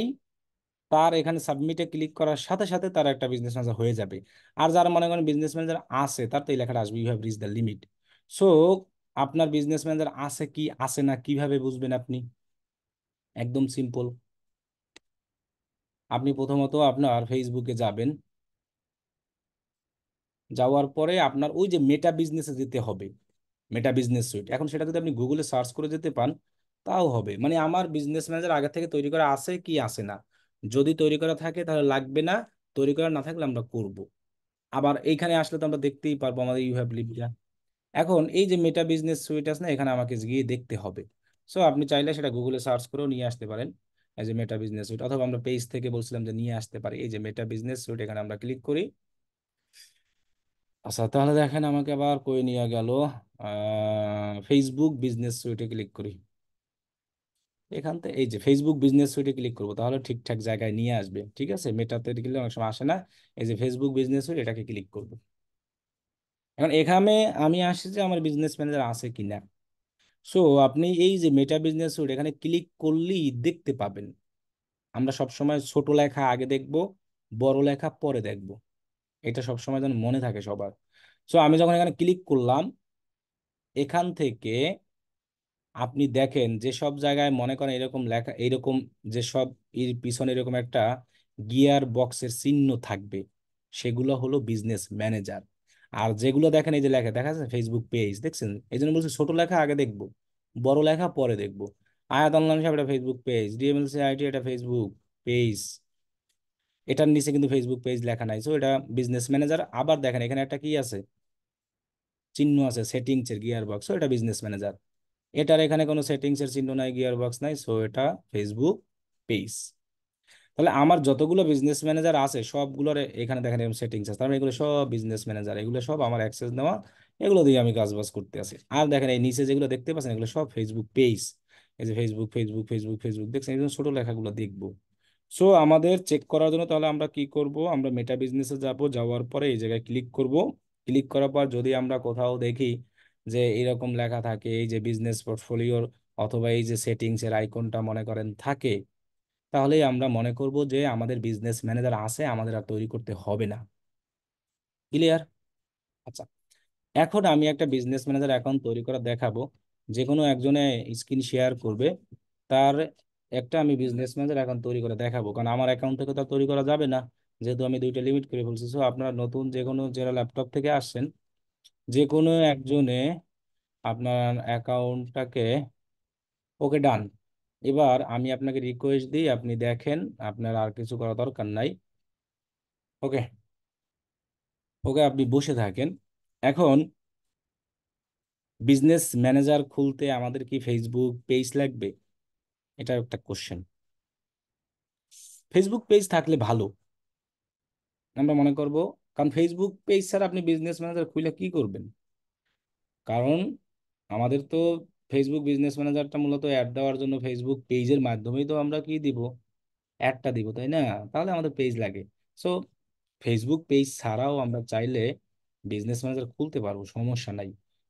তার এখানে সাবমিটে ক্লিক করার সাথে সাথে তার একটা বিজনেস ম্যানেজার হয়ে যাবে আর যারা মনে করেন বিজনেস ম্যানেজার আছে তার তো এই লেখাটা আসবে you have reach the limit so আপনার বিজনেস ম্যানেজার আছে কি আছে না কিভাবে বুঝবেন আপনি একদম সিম্পল আপনি প্রথমত আপনার ফেসবুকে যাবেন যাওয়ার পরে আপনার ওই যে মেটা বিজনেসে যেতে হবে মেটা বিজনেস সুইট এখন সেটা যদি আপনি গুগলে সার্চ করে যেতে পান তাও হবে মানে আমার বিজনেস ম্যানেজার আগে থেকে তৈরি করা আছে কি আছে না যদি তৈরি করা থাকে তাহলে লাগবে না তৈরি করা না থাকলে আমরা করব আবার এইখানে আসলে তো আমরা দেখতেই পারবো আমাদের ইউ হ্যাভ লিভটা এখন এই যে মেটা বিজনেস সুইট আছে না এখানে আমাকে গিয়ে দেখতে হবে সো আপনি চাইলে সেটা গুগলে সার্চ করেও নিয়ে আসতে পারেন এই যে মেটা বিজনেস সুইট অথবা আমরা পেজ থেকে বলছিলাম যে নিয়ে আসতে পারি এই যে মেটা বিজনেস সুইট এখানে আমরা ক্লিক করি আচ্ছা তাহলে দেখেন আমাকে আবার কই নিয়ে গেল ফেসবুক বিজনেস সুইটে ক্লিক করি এখান থেকে এই যে ফেসবুক বিজনেস সুইটে ক্লিক করবো তাহলে ঠিকঠাক জায়গায় নিয়ে আসবে ঠিক আছে মেটাতে গেলে অনেক সময় আসে না এই যে ফেসবুক বিজনেস সুইট এটাকে ক্লিক করবো এখন এখানে আমি আসি যে আমার বিজনেস ম্যানেজার আছে না সো আপনি এই যে মেটা বিজনেস সুইট এখানে ক্লিক করলেই দেখতে পাবেন আমরা সবসময় ছোট লেখা আগে দেখব বড় লেখা পরে দেখব এটা সবসময় যেন মনে থাকে সবার সো আমি যখন এখানে ক্লিক করলাম এখান থেকে আপনি দেখেন যে সব জায়গায় মনে করেন এরকম লেখা এরকম যে সব এর পিছনে এরকম একটা গিয়ার বক্সের চিহ্ন থাকবে সেগুলো হলো বিজনেস ম্যানেজার আর যেগুলো দেখেন এই যে লেখা দেখা যাচ্ছে ফেসবুক পেজ দেখছেন এই জন্য বলছি ছোট লেখা আগে দেখব বড় লেখা পরে দেখব আয়াত অনলাইন সাহেব এটা ফেসবুক পেজ ডিএমএলসি আইটি এটা ফেসবুক পেজ এটার নিচে কিন্তু ফেসবুক পেজ লেখা নাই সো এটা বিজনেস ম্যানেজার আবার দেখেন এখানে একটা কি আছে চিহ্ন আছে সেটিংস এর গিয়ার বক্স এটা বিজনেস ম্যানেজার এটার এখানে কোনো সেটিংসের চিহ্ন নাই গিয়ার বক্স নাই সো এটা ফেসবুক পেজ তাহলে আমার যতগুলো বিজনেস ম্যানেজার আছে সবগুলোর এখানে দেখেন এরকম সেটিংস আছে তারপরে মানে এগুলো সব বিজনেস ম্যানেজার এগুলো সব আমার অ্যাক্সেস নেওয়া এগুলো দিয়ে আমি কাজবাজ করতে আসি আর দেখেন এই নিচে যেগুলো দেখতে পাচ্ছেন এগুলো সব ফেসবুক পেজ এই যে ফেসবুক ফেসবুক ফেসবুক ফেসবুক দেখছেন এই ছোটো লেখাগুলো দেখবো সো আমাদের চেক করার জন্য তাহলে আমরা কি করব আমরা মেটা বিজনেসে যাব যাওয়ার পরে এই জায়গায় ক্লিক করব ক্লিক করার পর যদি আমরা কোথাও দেখি যে এরকম লেখা থাকে এই যে বিজনেস পোর্টফোলিওর অথবা এই যে সেটিংস এর আইকনটা মনে করেন থাকে তাহলে আমরা মনে করব যে আমাদের বিজনেস ম্যানেজার আছে আমাদের আর তৈরি করতে হবে না ক্লিয়ার আচ্ছা এখন আমি একটা বিজনেস ম্যানেজার অ্যাকাউন্ট তৈরি করা দেখাবো যে কোনো একজনে স্ক্রিন শেয়ার করবে তার একটা আমি বিজনেস ম্যানেজার অ্যাকাউন্ট তৈরি করে দেখাবো কারণ আমার অ্যাকাউন্ট থেকে তো তৈরি করা যাবে না যেহেতু আমি দুইটা লিমিট করে ফেলছি সো আপনারা নতুন যে কোনো যারা ল্যাপটপ থেকে আসছেন যে কোনো একজনে আপনার অ্যাকাউন্টটাকে ওকে ডান এবার আমি আপনাকে রিকোয়েস্ট দিই আপনি দেখেন আপনার আর কিছু করা দরকার নাই ওকে ওকে আপনি বসে থাকেন এখন বিজনেস ম্যানেজার খুলতে আমাদের কি ফেসবুক পেজ লাগবে এটা একটা কোশ্চেন ফেসবুক পেজ থাকলে ভালো আমরা মনে করব কারণ ফেসবুক পেজ ছাড়া আপনি বিজনেস ম্যানেজার খুলে কি করবেন কারণ আমাদের তো ফেসবুক বিজনেস ম্যানেজারটা মূলত অ্যাড দেওয়ার জন্য ফেসবুক পেজের মাধ্যমেই তো আমরা কি দিব অ্যাডটা দিব তাই না তাহলে আমাদের পেজ লাগে সো ফেসবুক পেজ ছাড়াও আমরা চাইলে বিজনেস ম্যানেজার খুলতে পারবো সমস্যা নাই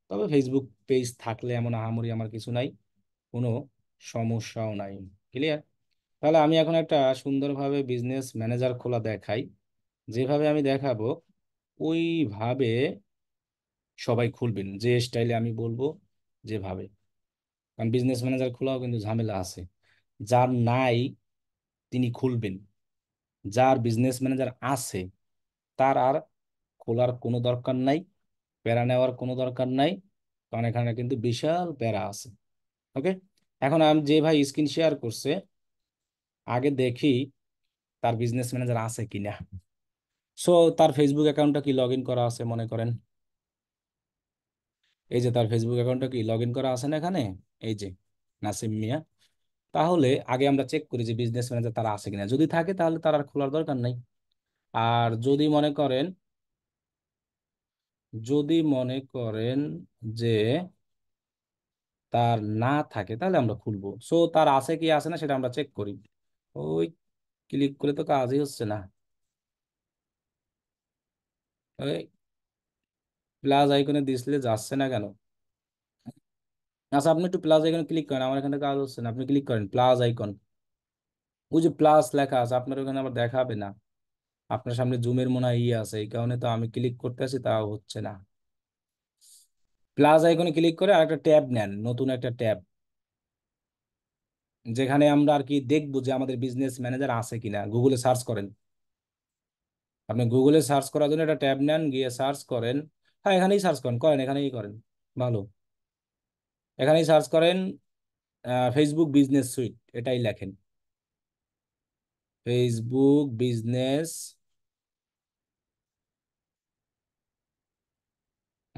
তবে ফেসবুক পেজ থাকলে এমন আহামরি আমার কিছু নাই কোনো সমস্যাও নাই ক্লিয়ার তাহলে আমি এখন একটা সুন্দরভাবে বিজনেস ম্যানেজার খোলা দেখাই যেভাবে আমি দেখাবো ওইভাবে সবাই খুলবেন যে স্টাইলে আমি বলবো যেভাবে কারণ বিজনেস ম্যানেজার খোলাও কিন্তু ঝামেলা আছে যার নাই তিনি খুলবেন যার বিজনেস ম্যানেজার আছে তার আর খোলার কোনো দরকার নাই প্যারা নেওয়ার কোনো দরকার নাই কারণ এখানে কিন্তু বিশাল প্যারা আছে ওকে এখন আমি যে ভাই স্ক্রিন শেয়ার করছে আগে দেখি তার বিজনেস ম্যানেজার আছে কিনা সো তার ফেসবুক অ্যাকাউন্টটা কি লগ ইন করা আছে মনে করেন এই যে তার ফেসবুক অ্যাকাউন্টটা কি লগ ইন করা আছে না এখানে এই যে নাসিম মিয়া তাহলে আগে আমরা চেক করি যে বিজনেস ম্যানেজার তারা আছে কিনা যদি থাকে তাহলে তার আর খোলার দরকার নাই আর যদি মনে করেন যদি মনে করেন যে তার না থাকে তাহলে আমরা খুলবো সো তার আছে কি আছে না সেটা আমরা চেক করি ওই ক্লিক করে তো কাজই হচ্ছে না প্লাস আইকনে দিসলে যাচ্ছে না কেন আচ্ছা আপনি একটু প্লাস আইকনে ক্লিক করেন আমার এখানে কাজ হচ্ছে না আপনি ক্লিক করেন প্লাস আইকন ওই যে প্লাস লেখা আছে আপনার ওখানে আবার দেখাবে না আপনার সামনে জুমের মনে হয় ইয়ে আছে এই কারণে তো আমি ক্লিক করতে আসি তাও হচ্ছে না প্লাস আইকনে ক্লিক করে আরেকটা ট্যাব নেন নতুন একটা ট্যাব যেখানে আমরা আর কি দেখবো যে আমাদের বিজনেস ম্যানেজার আছে কিনা গুগলে সার্চ করেন আপনি গুগলে সার্চ করার জন্য একটা ট্যাব নেন গিয়ে সার্চ করেন হ্যাঁ এখানেই সার্চ করেন করেন এখানেই করেন ভালো এখানেই সার্চ করেন ফেসবুক বিজনেস সুইট এটাই লেখেন ফেসবুক বিজনেস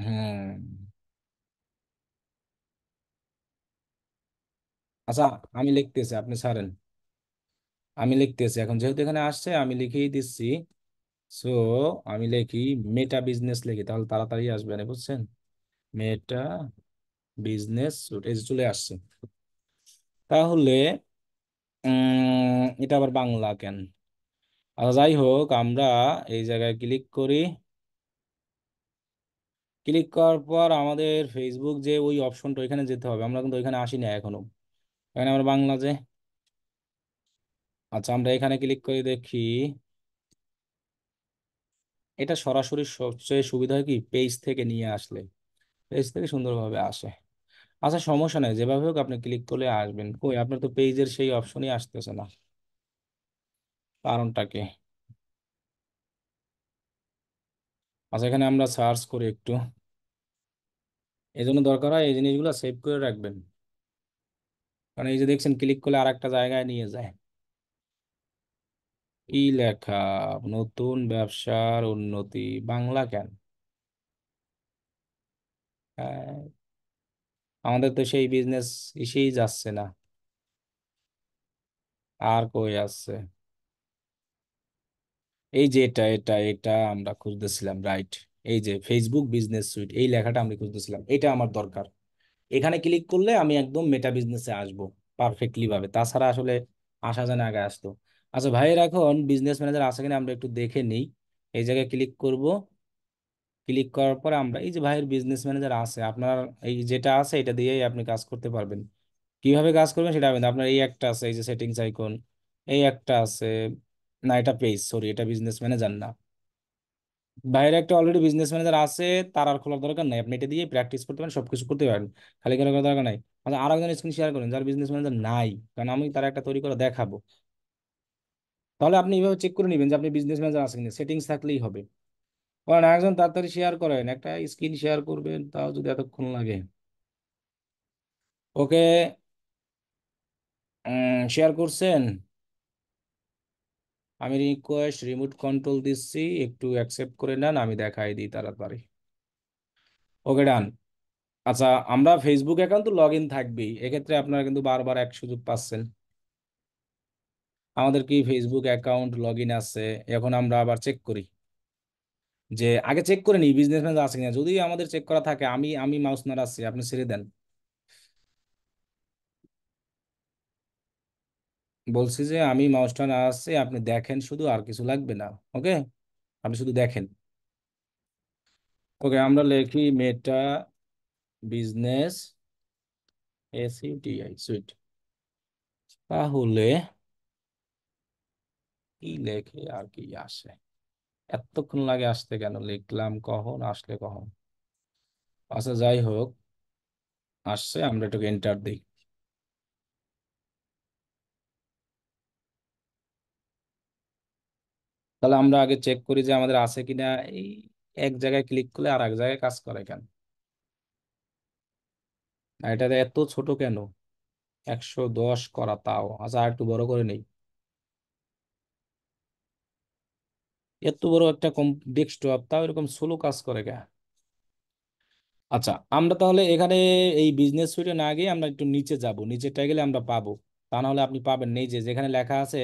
হ্যাঁ আচ্ছা আমি লিখতেছি আপনি সারেন আমি লিখতেছি এখন যেহেতু এখানে আসছে আমি লিখেই দিচ্ছি সো আমি লিখি মেটা বিজনেস লিখি তাহলে তাড়াতাড়ি আসবে না বুঝছেন মেটা বিজনেস চলে আসছে তাহলে এটা আবার বাংলা কেন আর আচ্ছা, যাই হোক আমরা এই জায়গায় ক্লিক করি ক্লিক করার পর আমাদের ফেসবুক যে ওই অপশনটা ওইখানে যেতে হবে আমরা কিন্তু ওইখানে আসি না এখনো এখানে আমরা বাংলা যে আচ্ছা আমরা এখানে ক্লিক করে দেখি এটা সরাসরি সবচেয়ে সুবিধা হয় কি পেজ থেকে নিয়ে আসলে পেজ থেকে সুন্দরভাবে আসে আচ্ছা সমস্যা নেই যেভাবে হোক আপনি ক্লিক করলে আসবেন কই আপনার তো পেজের সেই অপশনই আসতেছে না কারণটাকে আচ্ছা এখানে আমরা সার্চ করি একটু এই জন্য দরকার হয় এই জিনিসগুলো সেভ করে রাখবেন কারণ এই যে দেখছেন ক্লিক করলে আর একটা জায়গায় নিয়ে যায় ই লেখা নতুন ব্যবসার উন্নতি বাংলা কেন হ্যাঁ, আমাদের তো সেই বিজনেস এসেই যাচ্ছে না আর কই আছে এই যে এটা এটা এটা আমরা খুঁজতেছিলাম রাইট এই যে ফেসবুক বিজনেস সুইট এই লেখাটা আমি খুঁজতেছিলাম এটা আমার দরকার এখানে ক্লিক করলে আমি একদম মেটা বিজনেসে আসবো পারফেক্টলি ভাবে তাছাড়া আসলে আসা জানা আগে আসতো আচ্ছা ভাইয়ের এখন বিজনেস ম্যানেজার আছে কিনা আমরা একটু দেখে নিই এই জায়গায় ক্লিক করব ক্লিক করার পরে আমরা এই যে ভাইয়ের বিজনেস ম্যানেজার আছে আপনার এই যেটা আছে এটা দিয়েই আপনি কাজ করতে পারবেন কিভাবে কাজ করবেন সেটা আপনি আপনার এই একটা আছে এই যে সেটিংস আইকন এই একটা আছে না এটা পেজ সরি এটা বিজনেস ম্যানেজার না ভাইয়ের একটা অলরেডি বিজনেস ম্যানেজার আছে তার আর খোলার দরকার নাই আপনি এটা দিয়ে প্র্যাকটিস করতে পারেন সব কিছু করতে পারেন খালি করার দরকার নাই আর একজন স্ক্রিন শেয়ার করেন যার বিজনেস ম্যানেজার নাই কারণ আমি তার একটা তৈরি করে দেখাবো তাহলে আপনি এইভাবে চেক করে নেবেন যে আপনি বিজনেস ম্যানেজার আছেন কিনা সেটিংস থাকলেই হবে কারণ একজন তাড়াতাড়ি শেয়ার করেন একটা স্ক্রিন শেয়ার করবেন তাও যদি এতক্ষণ লাগে ওকে শেয়ার করছেন আমি রিকোয়েস্ট রিমোট কন্ট্রোল দিচ্ছি একটু অ্যাকসেপ্ট করে নেন আমি দেখাই দিই তাড়াতাড়ি ওকে ডান আচ্ছা আমরা ফেসবুক অ্যাকাউন্ট তো লগ ইন থাকবেই এক্ষেত্রে আপনারা কিন্তু বারবার এক সুযোগ পাচ্ছেন আমাদের কি ফেসবুক অ্যাকাউন্ট লগ ইন আছে এখন আমরা আবার চেক করি যে আগে চেক করে নিই বিজনেস ম্যানেজ আছে কিনা যদি আমাদের চেক করা থাকে আমি আমি মাউস নার আসছি আপনি ছেড়ে দেন বলছি যে আমি মাউসটা না আসছি আপনি দেখেন শুধু আর কিছু লাগবে না ওকে আপনি শুধু দেখেন ওকে আমরা লেখি মেটা বিজনেস এসইউটিআই সুইট তাহলে কি লেখে আর কি আসে এতক্ষণ লাগে আসতে কেন লিখলাম কখন আসলে কখন আচ্ছা যাই হোক আসছে আমরা একটু এন্টার দিই তাহলে আমরা আগে চেক করি যে আমাদের আছে কিনা এই এক জায়গায় ক্লিক করলে আর এক জায়গায় কাজ করে কেন এটা এত ছোট কেন একশো দশ করা তাও আচ্ছা আর একটু বড় করে নেই এত বড় একটা কম ডেস্কটপ তাও এরকম সোলো কাজ করে গা আচ্ছা আমরা তাহলে এখানে এই বিজনেস সুইটে না গিয়ে আমরা একটু নিচে যাব নিচেটা গেলে আমরা পাবো তা নাহলে আপনি পাবেন নেই যে যেখানে লেখা আছে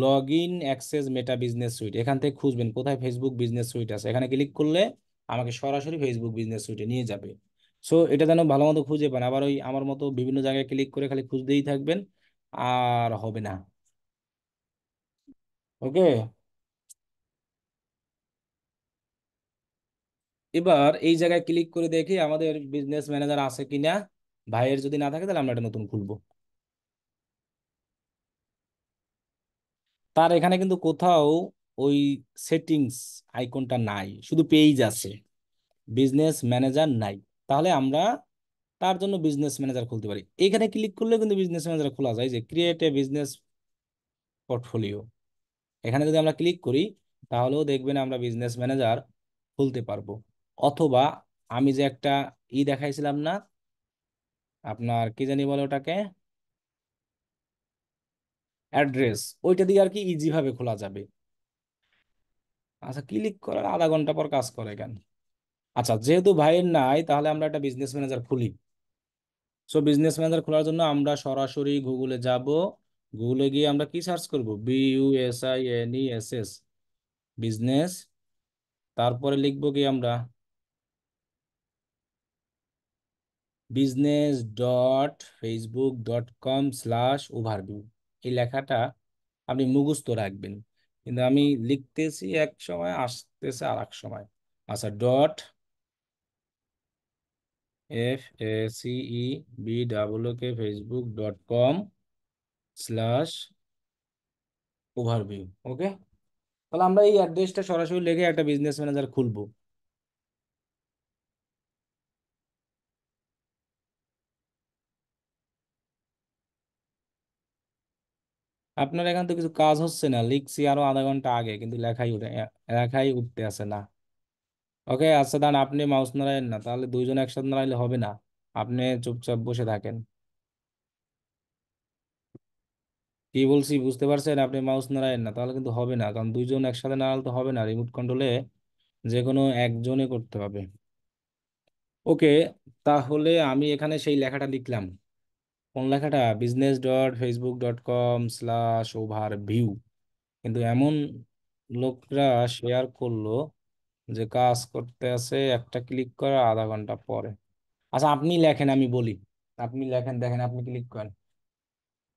log in access Meta business suite এখান থেকে খুঁজবেন কোথায় ফেসবুক বিজনেস সুইট আছে এখানে ক্লিক করলে আমাকে সরাসরি ফেসবুক বিজনেস সুইটে নিয়ে যাবে সো এটা যেন ভালো মতো খুঁজে পান আবার ওই আমার মতো বিভিন্ন জায়গায় ক্লিক করে খালি খুঁজতেই থাকবেন আর হবে না ওকে এবার এই জায়গায় ক্লিক করে দেখি আমাদের বিজনেস ম্যানেজার আছে কিনা ভাইয়ের যদি না থাকে তাহলে আমরা এটা নতুন খুলবো তার এখানে কিন্তু কোথাও ওই সেটিংস আইকনটা নাই শুধু পেজ আছে বিজনেস ম্যানেজার নাই তাহলে আমরা তার জন্য বিজনেস ম্যানেজার খুলতে পারি এখানে ক্লিক করলে কিন্তু বিজনেস ম্যানেজার খোলা যায় যে ক্রিয়েট এ বিজনেস পোর্টফোলিও এখানে যদি আমরা ক্লিক করি তাহলেও দেখবেন আমরা বিজনেস ম্যানেজার খুলতে পারবো অথবা আমি যে একটা ই দেখাইছিলাম না আপনার কি জানি বলে ওটাকে অ্যাড্রেস ওইটা দিয়ে আর কি ইজি ভাবে খোলা যাবে আচ্ছা ক্লিক করার আধা ঘন্টা পর কাজ করে কেন আচ্ছা যেহেতু ভাইয়ের নাই তাহলে আমরা একটা বিজনেস ম্যানেজার খুলি সো বিজনেস ম্যানেজার খোলার জন্য আমরা সরাসরি গুগলে যাব গুগলে গিয়ে আমরা কি সার্চ করব B S I N E S S business তারপরে লিখবো কি আমরা business dot Facebook dot com slash overview এই লেখাটা আপনি মুখস্থ রাখবেন কিন্তু আমি লিখতেছি এক সময় আসতেছে আর এক সময় আচ্ছা dot F A C E B double K Facebook dot com slash overview okay তাহলে আমরা এই অ্যাড্রেসটা সরাসরি লেখে একটা বিজনেস ম্যানেজার খুলবো আপনার এখান তো কিছু কাজ হচ্ছে না লিখছি আরো আধা ঘন্টা আগে কিন্তু লেখাই উঠে লেখাই উঠতে আসে না ওকে আচ্ছা দাঁড়ান আপনি মাউস নাড়াইলেন না তাহলে দুইজন একসাথে নাড়াইলে হবে না আপনি চুপচাপ বসে থাকেন কি বলছি বুঝতে পারছেন আপনি মাউস নাড়াইন না তাহলে কিন্তু হবে না কারণ দুইজন একসাথে নাড়ালে তো হবে না রিমোট কন্ট্রোলে যে কোনো একজনে করতে হবে ওকে তাহলে আমি এখানে সেই লেখাটা লিখলাম কোন লেখাটা business dot Facebook dot com slash over view কিন্তু এমন লোকরা শেয়ার করলো যে কাজ করতে আছে একটা ক্লিক করা আধা ঘন্টা পরে আচ্ছা আপনি লেখেন আমি বলি আপনি লেখেন দেখেন আপনি ক্লিক করেন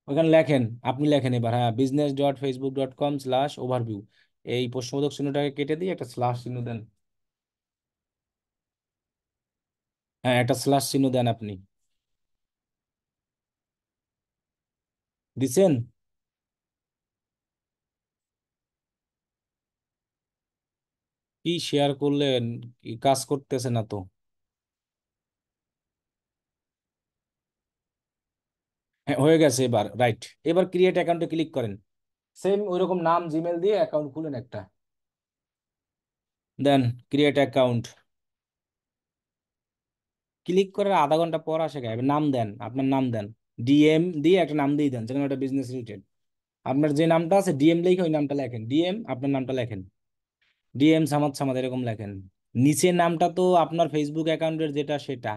ওখানে লেখেন আপনি লেখেন এবার হ্যাঁ business dot Facebook dot com slash view এই প্রশ্নবোধক চিহ্নটাকে কেটে দিয়ে একটা স্ল্যাশ চিহ্ন দেন হ্যাঁ একটা স্ল্যাশ চিহ্ন দেন আপনি দিছেন কি শেয়ার করলেন কাজ করতেছে না তো হ্যাঁ হয়ে গেছে এবার রাইট এবার ক্রিয়েট অ্যাকাউন্টে ক্লিক করেন সেম ওইরকম নাম জিমেল দিয়ে অ্যাকাউন্ট খুলেন একটা দেন ক্রিয়েট অ্যাকাউন্ট ক্লিক করার আধা ঘন্টা পর আসে গেছে নাম দেন আপনার নাম দেন ডিএম দিয়ে একটা নাম দিয়ে দেন যেখানে বিজনেস রিলেটেড আপনার যে নামটা আছে ডিএম লিখে ওই নামটা লেখেন ডিএম আপনার নামটা লেখেন ডিএম সামাদ সামাদ এরকম লেখেন নিচের নামটা তো আপনার ফেসবুক অ্যাকাউন্টের যেটা সেটা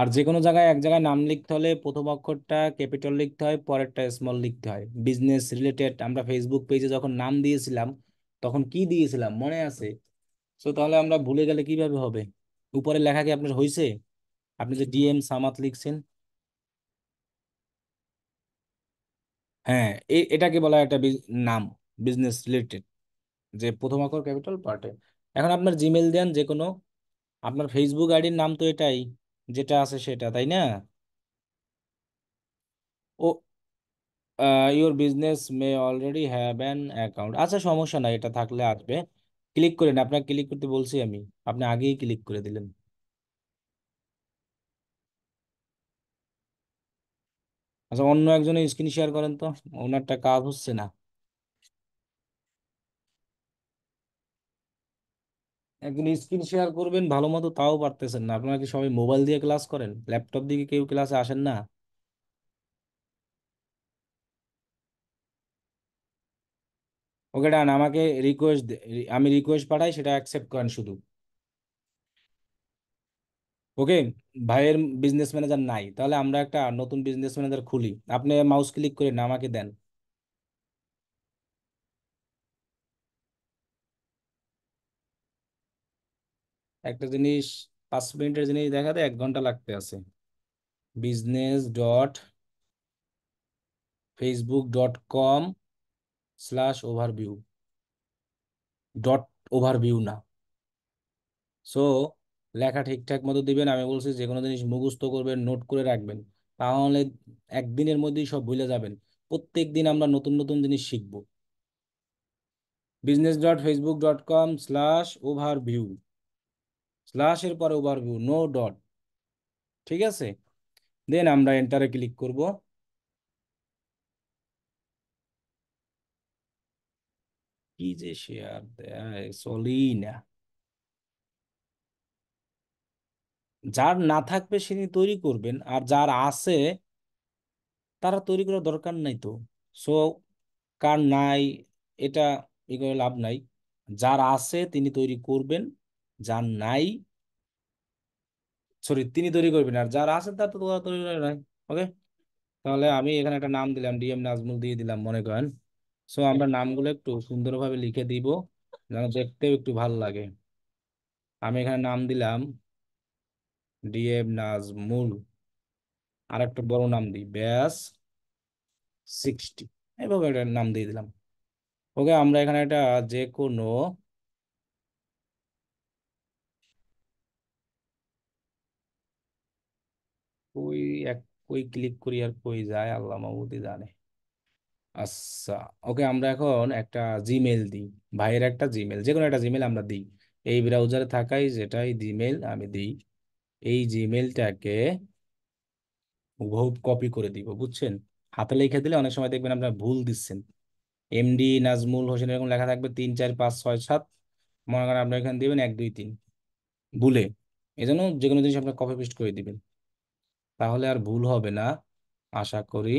আর যে কোনো জায়গায় এক জায়গায় নাম লিখতে হলে প্রথম অক্ষরটা ক্যাপিটাল লিখতে হয় পরেরটা স্মল লিখতে হয় বিজনেস রিলেটেড আমরা ফেসবুক পেজে যখন নাম দিয়েছিলাম তখন কি দিয়েছিলাম মনে আছে সো তাহলে আমরা ভুলে গেলে কিভাবে হবে উপরে লেখা কি আপনার হয়েছে আপনি যে ডিএম সামাত লিখছেন হ্যাঁ এটাকে বলা একটা নাম বিজনেস রিলেটেড যে প্রথম আখর ক্যাপিটাল পার্টে এখন আপনার জিমেল দেন যে কোনো আপনার ফেসবুক আইডির নাম তো এটাই যেটা আছে সেটা তাই না ও your business may already have an account আচ্ছা সমস্যা নাই এটা থাকলে আসবে ক্লিক করেন আপনাকে ক্লিক করতে বলছি আমি আপনি আগেই ক্লিক করে দিলেন আচ্ছা অন্য একজনে স্ক্রিন শেয়ার করেন তো ওনারটা কাজ হচ্ছে না একজন স্ক্রিন শেয়ার করবেন ভালো মতো তাও পারতেছেন না আপনারা কি সবাই মোবাইল দিয়ে ক্লাস করেন ল্যাপটপ দিয়ে কেউ ক্লাসে আসেন না ওকে ডান আমাকে রিকোয়েস্ট আমি রিকোয়েস্ট পাঠাই সেটা অ্যাকসেপ্ট করেন শুধু ওকে ভাইয়ের বিজনেস ম্যানেজার নাই তাহলে আমরা একটা নতুন বিজনেস ম্যানেজার খুলি আপনি মাউস ক্লিক করে আমাকে দেন একটা জিনিস পাঁচ মিনিটের জিনিস দেখাতে এক ঘন্টা লাগতে আছে business dot Facebook dot com slash overview dot overview না সো লেখা ঠিকঠাক মতো দিবেন আমি বলছি যে কোনো জিনিস মুখস্থ করবেন নোট করে রাখবেন তাহলে একদিনের মধ্যেই সব ভুলে যাবেন প্রত্যেক দিন আমরা নতুন নতুন জিনিস শিখব business dot Facebook dot com slash over view স্ল্যাশের পরে ওভার ভিউ নো ডট ঠিক আছে দেন আমরা এন্টারে ক্লিক করব কি যে শেয়ার দেয় চলি না যার না থাকবে তিনি তৈরি করবেন আর যার আছে তারা তৈরি করার দরকার নাই তো সো কার নাই এটা এ করে লাভ নাই যার আছে তিনি তৈরি করবেন যার নাই সরি তিনি তৈরি করবেন আর যার আছে তার তো তৈরি করে নাই ওকে তাহলে আমি এখানে একটা নাম দিলাম ডিএম নাজমুল দিয়ে দিলাম মনে করেন সো আমরা নামগুলো একটু সুন্দরভাবে লিখে দিব যেন দেখতেও একটু ভালো লাগে আমি এখানে নাম দিলাম ডিএম নাজমুল আর একটা বড় নাম দিই ব্যাস সিক্সটি এইভাবে একটা নাম দিয়ে দিলাম ওকে আমরা এখানে একটা যে কোনো কই এক কই ক্লিক করি আর কই যায় আল্লাহ মাহমুদি জানে আচ্ছা ওকে আমরা এখন একটা জিমেল দিই ভাইয়ের একটা জিমেল যে কোনো একটা জিমেল আমরা দিই এই ব্রাউজারে থাকাই যেটাই জিমেল আমি দিই এই জিমেলটাকে হুবহু কপি করে দিব বুঝছেন হাতে লিখে দিলে অনেক সময় দেখবেন আপনারা ভুল দিচ্ছেন এমডি নাজমুল হোসেন এরকম লেখা থাকবে তিন চার পাঁচ ছয় সাত মনে করেন আপনার এখানে দেবেন এক দুই তিন ভুলে এই জন্য যে কোনো জিনিস আপনার কপি পেস্ট করে দিবেন তাহলে আর ভুল হবে না আশা করি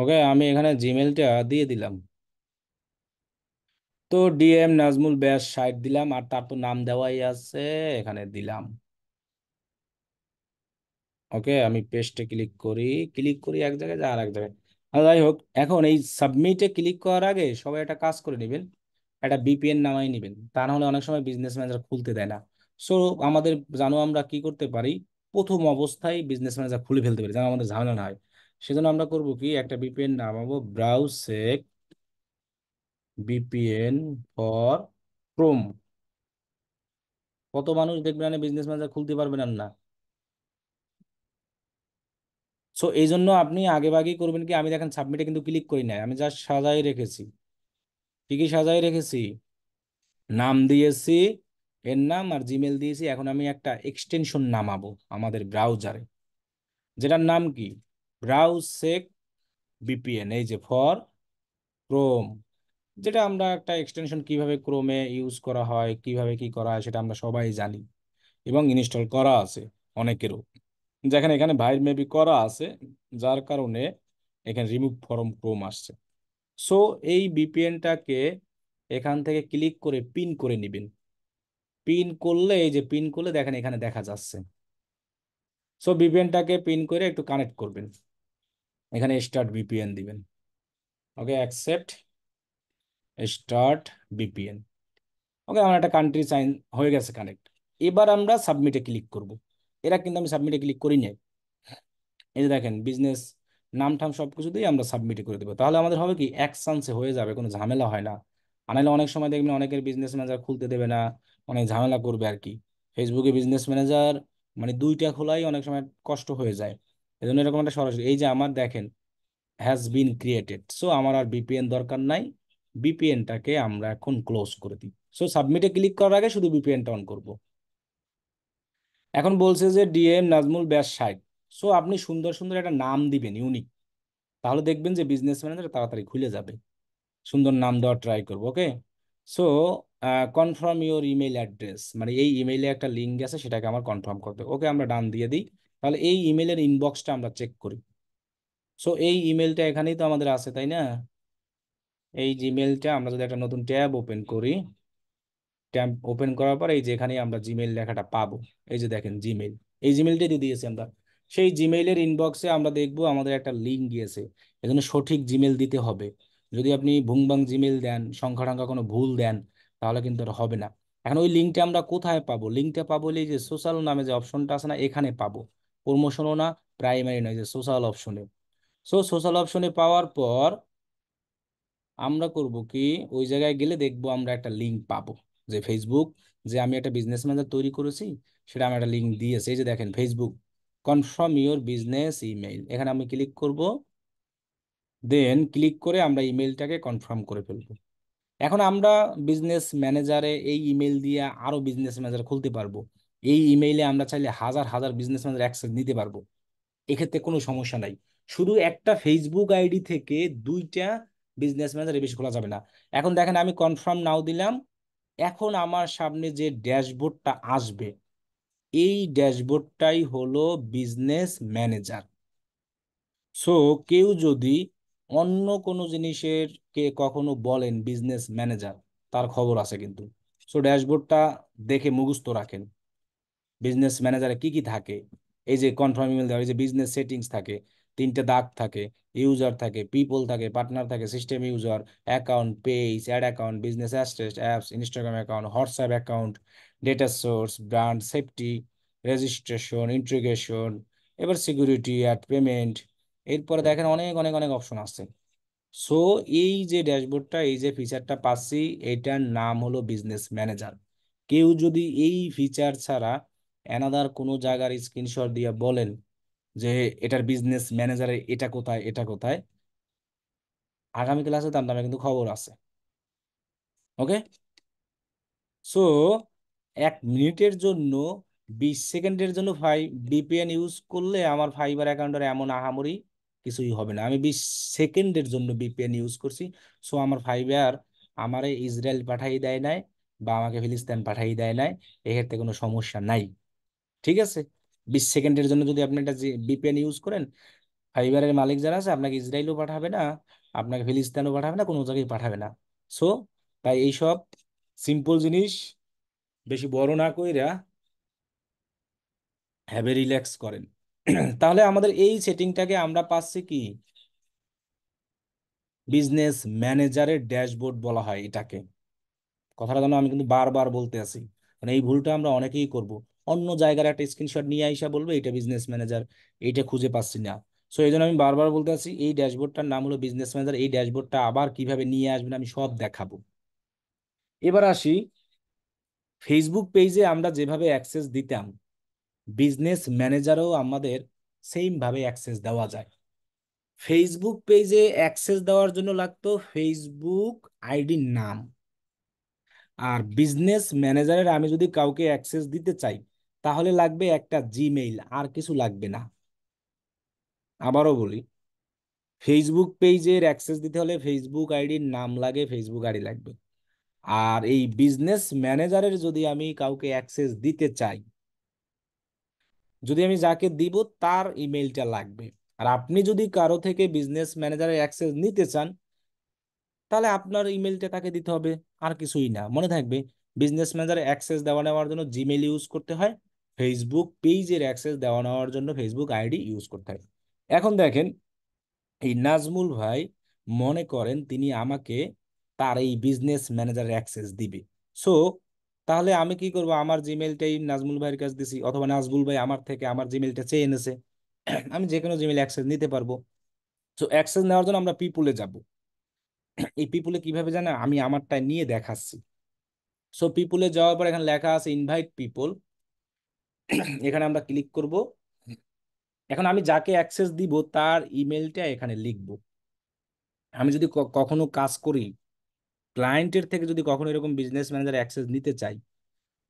ওকে আমি এখানে জিমেলটা দিয়ে দিলাম তো ডিএম নাজমুল ব্যাস সাইট দিলাম আর তারপর নাম দেওয়াই আছে এখানে দিলাম ওকে আমি পেস্টে ক্লিক করি ক্লিক করি এক জায়গায় আর এক জায়গায় যাই হোক এখন এই সাবমিটে ক্লিক করার আগে সবাই একটা কাজ করে নেবেন একটা বিপিএন নামাই নেবেন তা না হলে অনেক সময় বিজনেস ম্যানেজার খুলতে দেয় না সো আমাদের জানো আমরা কি করতে পারি প্রথম অবস্থায় বিজনেস ম্যানেজার খুলে ফেলতে পারি যেন আমাদের ঝামেলা না হয় সেজন্য আমরা করব কি একটা বিপিএন নামাবো ব্রাউসেক বিপিএন ফর ক্রোম কত মানুষ দেখবেন বিজনেস ম্যানেজার খুলতে পারবেন আর না সো এই জন্য আপনি আগে ভাগে করবেন কি আমি দেখেন সাবমিটে কিন্তু ক্লিক করি না আমি জাস্ট সাজাই রেখেছি কি কি সাজাই রেখেছি নাম দিয়েছি এর নাম আর জিমেল দিয়েছি এখন আমি একটা এক্সটেনশন নামাবো আমাদের ব্রাউজারে যেটার নাম কি ব্রাউসেক বিপিএন এই যে ফর ক্রোম যেটা আমরা একটা এক্সটেনশন কিভাবে ক্রোমে ইউজ করা হয় কিভাবে কি করা হয় সেটা আমরা সবাই জানি এবং ইনস্টল করা আছে অনেকেরও যেখানে এখানে ভাইর মেবি করা আছে যার কারণে এখানে রিমুভ ফরম ক্রোম আসছে সো এই বিপিএনটাকে এখান থেকে ক্লিক করে পিন করে নেবেন পিন করলে এই যে পিন করলে দেখেন এখানে দেখা যাচ্ছে সো বিপিএনটাকে পিন করে একটু কানেক্ট করবেন এখানে স্টার্ট বিপিএন দিবেন ওকে অ্যাকসেপ্ট স্টার্ট বিপিএন ওকে আমার একটা কান্ট্রি সাইন হয়ে গেছে কানেক্ট এবার আমরা সাবমিটে ক্লিক করব এরা কিন্তু আমি সাবমিটে ক্লিক করি নাই এই যে দেখেন বিজনেস নাম ঠাম সব কিছু দিয়ে আমরা সাবমিটে করে দেবো তাহলে আমাদের হবে কি এক চান্সে হয়ে যাবে কোনো ঝামেলা হয় না আনাইলে অনেক সময় দেখবেন অনেকের বিজনেস ম্যানেজার খুলতে দেবে না অনেক ঝামেলা করবে আর কি ফেসবুকে বিজনেস ম্যানেজার মানে দুইটা খোলাই অনেক সময় কষ্ট হয়ে যায় এই জন্য এরকম একটা সরাসরি এই যে আমার দেখেন হ্যাজ বিন ক্রিয়েটেড সো আমার আর বিপিএন দরকার নাই বিপিএনটাকে আমরা এখন ক্লোজ করে দিই সো সাবমিটে ক্লিক করার আগে শুধু বিপিএনটা অন করব এখন বলছে যে ডিএম নাজমুল ব্যাস সাইড সো আপনি সুন্দর সুন্দর একটা নাম দিবেন ইউনিক তাহলে দেখবেন যে বিজনেস ম্যানেজার তাড়াতাড়ি খুলে যাবে সুন্দর নাম দেওয়ার ট্রাই করব okay so confirm your email address মানে এই ইমেইলে একটা লিঙ্ক আছে সেটাকে আমার কনফার্ম করতে ওকে আমরা ডান দিয়ে দিই তাহলে এই ইমেলের ইনবক্সটা আমরা চেক করি সো এই ইমেলটা এখানেই তো আমাদের আছে তাই না এই জিমেলটা আমরা যদি একটা নতুন ট্যাব ওপেন করি ট্যাব ওপেন করার পর এই যেখানে আমরা জিমেল লেখাটা পাবো এই যে দেখেন জিমেল এই জিমেলটাই দিয়ে দিয়েছি আমরা সেই জিমেলের ইনবক্সে আমরা দেখব আমাদের একটা লিঙ্ক গিয়েছে এখানে সঠিক জিমেল দিতে হবে যদি আপনি ভুংবাং জিমেল দেন সংখ্যা টাঙ্কা কোনো ভুল দেন তাহলে কিন্তু আর হবে না এখন ওই লিঙ্কটা আমরা কোথায় পাবো লিঙ্কটা পাবো এই যে সোশ্যাল নামে যে অপশনটা আছে না এখানে পাবো প্রমোশনও না প্রাইমারি নয় যে সোশ্যাল অপশনে সো সোশ্যাল অপশনে পাওয়ার পর আমরা করব কি ওই জায়গায় গেলে দেখব আমরা একটা লিঙ্ক পাবো যে ফেসবুক যে আমি একটা বিজনেস ম্যানেজার তৈরি করেছি সেটা আমি একটা লিঙ্ক দিয়েছে এই যে দেখেন Facebook confirm your business email এখানে আমি ক্লিক করব দেন ক্লিক করে আমরা ইমেলটাকে কনফার্ম করে ফেলবো এখন আমরা বিজনেস ম্যানেজারে এই ইমেল দিয়ে আরও বিজনেস ম্যানেজার খুলতে পারবো এই ইমেইলে আমরা চাইলে হাজার হাজার বিজনেসম্যানদের অ্যাক্সেস নিতে পারবো এক্ষেত্রে কোনো সমস্যা নাই শুধু একটা ফেসবুক আইডি থেকে দুইটা বিজনেসম্যানদের বেশি খোলা যাবে না এখন দেখেন আমি কনফার্ম নাও দিলাম এখন আমার সামনে যে ড্যাশবোর্ডটা আসবে এই ড্যাশবোর্ডটাই হলো বিজনেস ম্যানেজার সো কেউ যদি অন্য কোনো জিনিসের কে কখনো বলেন বিজনেস ম্যানেজার তার খবর আছে কিন্তু সো ড্যাশবোর্ডটা দেখে মুখস্থ রাখেন বিজনেস ম্যানেজারে কি কি থাকে এই যে কনফার্ম ইমেল দেওয়া এই যে বিজনেস সেটিংস থাকে তিনটে দাগ থাকে ইউজার থাকে পিপল থাকে পার্টনার থাকে system user account page ad account business assets apps Instagram account WhatsApp account data source brand safety registration integration এবার সিকিউরিটি অ্যাড পেমেন্ট এরপরে দেখেন অনেক অনেক অনেক অপশন আছে সো এই যে ড্যাশবোর্ডটা এই যে ফিচারটা পাচ্ছি এটার নাম হলো বিজনেস ম্যানেজার কেউ যদি এই ফিচার ছাড়া অ্যানাদার কোনো জায়গার স্ক্রিনশট দিয়ে বলেন যে এটার বিজনেস ম্যানেজারের এটা কোথায় এটা কোথায় আগামী ক্লাসে তার নামে কিন্তু খবর আছে ওকে সো এক মিনিটের জন্য বিশ সেকেন্ডের জন্য ফাইভ বিপিএন ইউজ করলে আমার ফাইবার অ্যাকাউন্টের এমন আহামরি কিছুই হবে না আমি বিশ সেকেন্ডের জন্য বিপিএন ইউজ করছি সো আমার ফাইবার আমারে ইসরায়েল পাঠাই দেয় নাই বা আমাকে ফিলিস্তান পাঠাই দেয় নাই এক্ষেত্রে কোনো সমস্যা নাই ঠিক আছে বিশ সেকেন্ডের জন্য যদি আপনি একটা বিপিএন ইউজ করেন ফাইবারের মালিক যারা আছে আপনাকে ইসরায়েলও পাঠাবে না আপনাকে ফিলিস্তানও পাঠাবে না কোনো জায়গায় পাঠাবে না সো তাই এইসব সিম্পল জিনিস বেশি বড় না কইরা হ্যাবে রিল্যাক্স করেন তাহলে আমাদের এই সেটিংটাকে আমরা পাচ্ছি কি বিজনেস ম্যানেজারের ড্যাশবোর্ড বলা হয় এটাকে কথাটা যেন আমি কিন্তু বারবার বলতে আছি মানে এই ভুলটা আমরা অনেকেই করব অন্য জায়গার একটা স্ক্রিনশট নিয়ে আইসা বলবে এটা বিজনেস ম্যানেজার এইটা খুঁজে পাচ্ছি না সো এই জন্য আমি বারবার বলতে আসি এই ড্যাশবোর্ডটার নাম হলো বিজনেস ম্যানেজার এই ড্যাশবোর্ডটা আবার কিভাবে নিয়ে আসবেন আমি সব দেখাবো এবার আসি ফেসবুক পেজে আমরা যেভাবে অ্যাক্সেস দিতাম বিজনেস ম্যানেজারও আমাদের সেইমভাবে অ্যাক্সেস দেওয়া যায় ফেসবুক পেজে অ্যাক্সেস দেওয়ার জন্য লাগতো ফেসবুক আইডির নাম আর বিজনেস ম্যানেজারের আমি যদি কাউকে অ্যাক্সেস দিতে চাই তাহলে লাগবে একটা জিমেইল আর কিছু লাগবে না আবারও বলি ফেসবুক পেজের অ্যাক্সেস দিতে হলে ফেসবুক আইডির নাম লাগে ফেসবুক আইডি লাগবে আর এই বিজনেস ম্যানেজারের যদি আমি কাউকে অ্যাক্সেস দিতে চাই যদি আমি যাকে দিব তার ইমেলটা লাগবে আর আপনি যদি কারো থেকে বিজনেস ম্যানেজারের অ্যাক্সেস নিতে চান তাহলে আপনার ইমেলটা তাকে দিতে হবে আর কিছুই না মনে থাকবে বিজনেস ম্যানেজার অ্যাক্সেস দেওয়া নেওয়ার জন্য জিমেল ইউজ করতে হয় ফেসবুক পেজের অ্যাক্সেস দেওয়া নেওয়ার জন্য ফেসবুক আইডি ইউজ করতে হয় এখন দেখেন এই নাজমুল ভাই মনে করেন তিনি আমাকে তার এই বিজনেস ম্যানেজার অ্যাক্সেস দিবে সো তাহলে আমি কি করব আমার জিমেলটাই নাজমুল ভাইয়ের কাছে দিছি অথবা নাজমুল ভাই আমার থেকে আমার জিমেলটা চেয়ে এনেছে আমি যে কোনো জিমেল অ্যাক্সেস নিতে পারবো সো অ্যাক্সেস নেওয়ার জন্য আমরা পিপুলে যাব এই পিপুলে কিভাবে জানা আমি আমারটা নিয়ে দেখাচ্ছি সো পিপুলে যাওয়ার পর এখানে লেখা আছে ইনভাইট পিপল এখানে আমরা ক্লিক করব এখন আমি যাকে অ্যাক্সেস দিব তার ইমেলটা এখানে লিখব আমি যদি কখনো কাজ করি ক্লায়েন্টের থেকে যদি কখনো এরকম বিজনেস ম্যানেজার অ্যাক্সেস নিতে চাই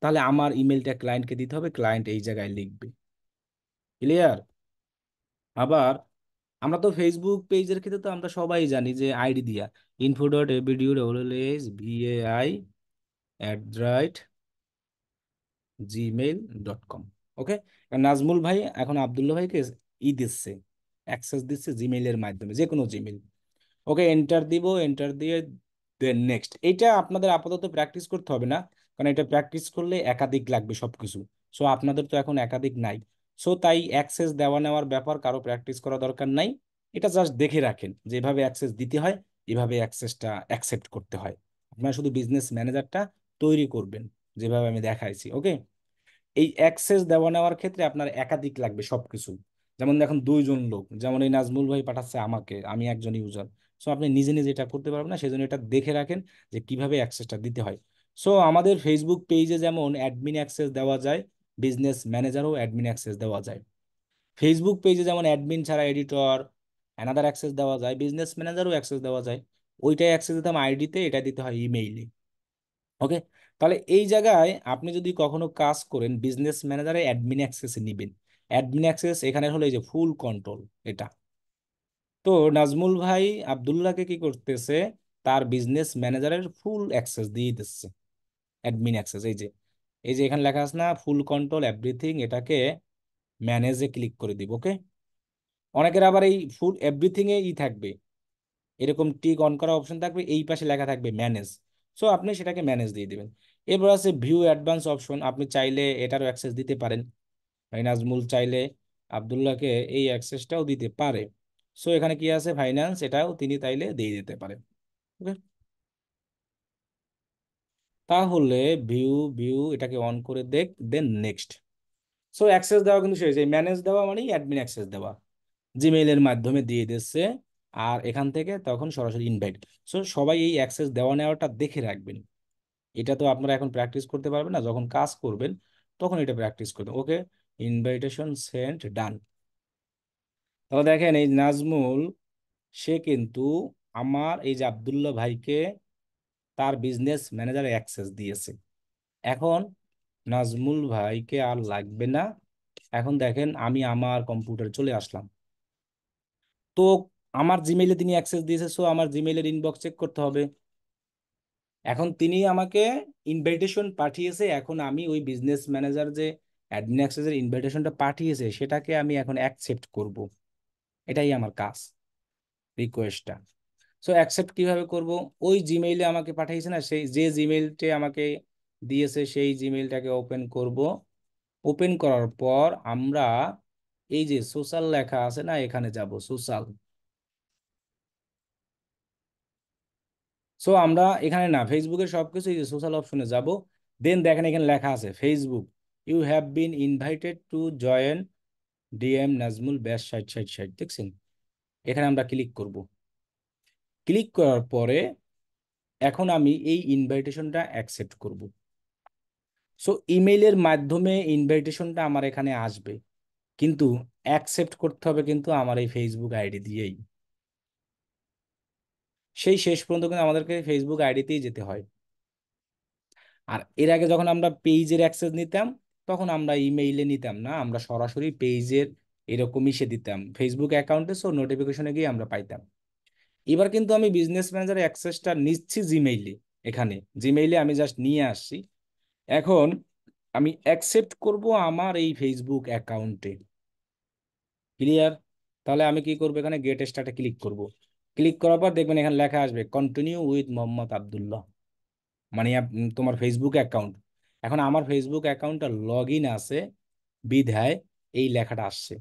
তাহলে আমার ইমেলটা ক্লায়েন্টকে দিতে হবে ক্লায়েন্ট এই জায়গায় লিখবে ক্লিয়ার আবার আমরা তো ফেসবুক পেজের ক্ষেত্রে তো আমরা সবাই জানি যে আইডি দিয়া info dot abdu double S V A I at rate Gmail dot com okay Nazmul ভাই এখন আবদুল্লা ভাইকে ই দিচ্ছে অ্যাক্সেস দিচ্ছে জিমেইলের মাধ্যমে যে কোনো জিমেইল ওকে এন্টার দিব এন্টার দিয়ে দেন নেক্সট এটা আপনাদের আপাতত প্র্যাকটিস করতে হবে না কারণ এটা প্র্যাকটিস করলে একাধিক লাগবে সব কিছু সো আপনাদের তো এখন একাধিক নাই সো তাই অ্যাক্সেস দেওয়া নেওয়ার ব্যাপার কারো প্র্যাকটিস করা দরকার নাই এটা জাস্ট দেখে রাখেন যে এভাবে অ্যাক্সেস দিতে হয় এভাবে অ্যাক্সেসটা অ্যাকসেপ্ট করতে হয় আপনারা শুধু বিজনেস ম্যানেজারটা তৈরি করবেন যেভাবে আমি দেখাইছি ওকে এই অ্যাক্সেস দেওয়া নেওয়ার ক্ষেত্রে আপনার একাধিক লাগবে সবকিছু যেমন দেখুন দুইজন লোক যেমন এই নাজমুল ভাই পাঠাচ্ছে আমাকে আমি একজন ইউজার সো আপনি নিজে নিজে এটা করতে পারবেন না সেজন্য এটা দেখে রাখেন যে কিভাবে অ্যাক্সেসটা দিতে হয় সো আমাদের ফেসবুক পেজে যেমন অ্যাডমিন অ্যাক্সেস দেওয়া যায় বিজনেস ম্যানেজারও অ্যাডমিন অ্যাক্সেস দেওয়া যায় ফেসবুক পেজে যেমন অ্যাডমিন ছাড়া এডিটর অ্যানাদার অ্যাক্সেস দেওয়া যায় বিজনেস ম্যানেজারও অ্যাক্সেস দেওয়া যায় ওইটাই অ্যাক্সেস দিতাম আইডিতে এটা দিতে হয় ইমেইলে ওকে তাহলে এই জায়গায় আপনি যদি কখনো কাজ করেন বিজনেস ম্যানেজারে অ্যাডমিন অ্যাক্সেসে নেবেন অ্যাডমিন অ্যাক্সেস এখানে হলো এই যে ফুল কন্ট্রোল এটা তো নাজমুল ভাই আবদুল্লাহকে কি করতেছে তার বিজনেস ম্যানেজারের ফুল অ্যাক্সেস দিয়ে দিচ্ছে অ্যাডমিন অ্যাক্সেস এই যে এই যে এখানে লেখা আছে না ফুল কন্ট্রোল এভরিথিং এটাকে ম্যানেজে ক্লিক করে দিব ওকে অনেকের আবার এই ফুল এভরিথিংয়ে ই থাকবে এরকম টিক অন করা অপশন থাকবে এই পাশে লেখা থাকবে ম্যানেজ সো আপনি সেটাকে ম্যানেজ দিয়ে দিবেন এবার আছে ভিউ অ্যাডভান্স অপশন আপনি চাইলে এটারও অ্যাক্সেস দিতে পারেন ভাই চাইলে আবদুল্লাহকে এই অ্যাক্সেসটাও দিতে পারে সো এখানে কি আছে ফাইন্যান্স এটাও তিনি তাইলে দিয়ে দিতে পারেন ওকে তাহলে ভিউ ভিউ এটাকে অন করে দেখ দেন নেক্সট সো অ্যাক্সেস দেওয়া কিন্তু শেষ এই ম্যানেজ দেওয়া মানে অ্যাডমিন অ্যাক্সেস দেওয়া জিমেইলের মাধ্যমে দিয়ে দিচ্ছে আর এখান থেকে তখন সরাসরি ইনভাইট সো সবাই এই অ্যাক্সেস দেওয়া নেওয়াটা দেখে রাখবেন এটা তো আপনারা এখন প্র্যাকটিস করতে পারবেন না যখন কাজ করবেন তখন এটা প্র্যাকটিস করবেন ওকে ইনভাইটেশন সেন্ট ডান তাহলে দেখেন এই নাজমুল সে কিন্তু আমার এই যে আবদুল্লাহ ভাইকে তার বিজনেস ম্যানেজার অ্যাক্সেস দিয়েছে এখন নাজমুল ভাইকে আর লাগবে না এখন দেখেন আমি আমার কম্পিউটার চলে আসলাম তো আমার জিমেইলে তিনি অ্যাক্সেস দিয়েছে সো আমার জিমেইলের ইনবক্স চেক করতে হবে এখন তিনি আমাকে ইনভাইটেশন পাঠিয়েছে এখন আমি ওই বিজনেস ম্যানেজার যে অ্যাডমিন অ্যাক্সেসের ইনভাইটেশনটা পাঠিয়েছে সেটাকে আমি এখন অ্যাকসেপ্ট করব এটাই আমার কাজ রিকোয়েস্টটা সো অ্যাকসেপ্ট কিভাবে করব ওই জিমেইলে আমাকে পাঠিয়েছে না সেই যে জিমেইলটি আমাকে দিয়েছে সেই জিমেইলটাকে ওপেন করব ওপেন করার পর আমরা এই যে সোশ্যাল লেখা আছে না এখানে যাব সোশ্যাল সো আমরা এখানে না ফেসবুকের সব কিছু এই যে সোশ্যাল অপশনে যাবো দেন দেখেন এখানে লেখা আছে Facebook you have been invited to join DM Nazmul ব্যাস সাইট সাইট সাইট দেখছেন এখানে আমরা ক্লিক করব ক্লিক করার পরে এখন আমি এই ইনভাইটেশনটা অ্যাকসেপ্ট করব সো ইমেইলের মাধ্যমে ইনভাইটেশনটা আমার এখানে আসবে কিন্তু অ্যাকসেপ্ট করতে হবে কিন্তু আমার এই ফেসবুক আইডি দিয়েই সেই শেষ পর্যন্ত কিন্তু আমাদেরকে ফেসবুক আইডিতেই যেতে হয় আর এর আগে যখন আমরা পেজের অ্যাক্সেস নিতাম তখন আমরা ইমেইলে নিতাম না আমরা সরাসরি পেজের এরকমই সে দিতাম ফেসবুক অ্যাকাউন্টে সো নোটিফিকেশনে গিয়ে আমরা পাইতাম এবার কিন্তু আমি বিজনেস ম্যানেজার অ্যাক্সেসটা নিচ্ছি জিমেইলে এখানে জিমেইলে আমি জাস্ট নিয়ে আসছি এখন আমি অ্যাকসেপ্ট করব আমার এই ফেসবুক অ্যাকাউন্টে ক্লিয়ার তাহলে আমি কি করব এখানে গেট স্টার্টে ক্লিক করব ক্লিক করার পর দেখবেন এখানে লেখা আসবে কন্টিনিউ উইথ মোহাম্মদ আবদুল্লাহ মানে তোমার ফেসবুক অ্যাকাউন্ট এখন আমার ফেসবুক অ্যাকাউন্টটা লগ ইন আছে বিধায় এই লেখাটা আসছে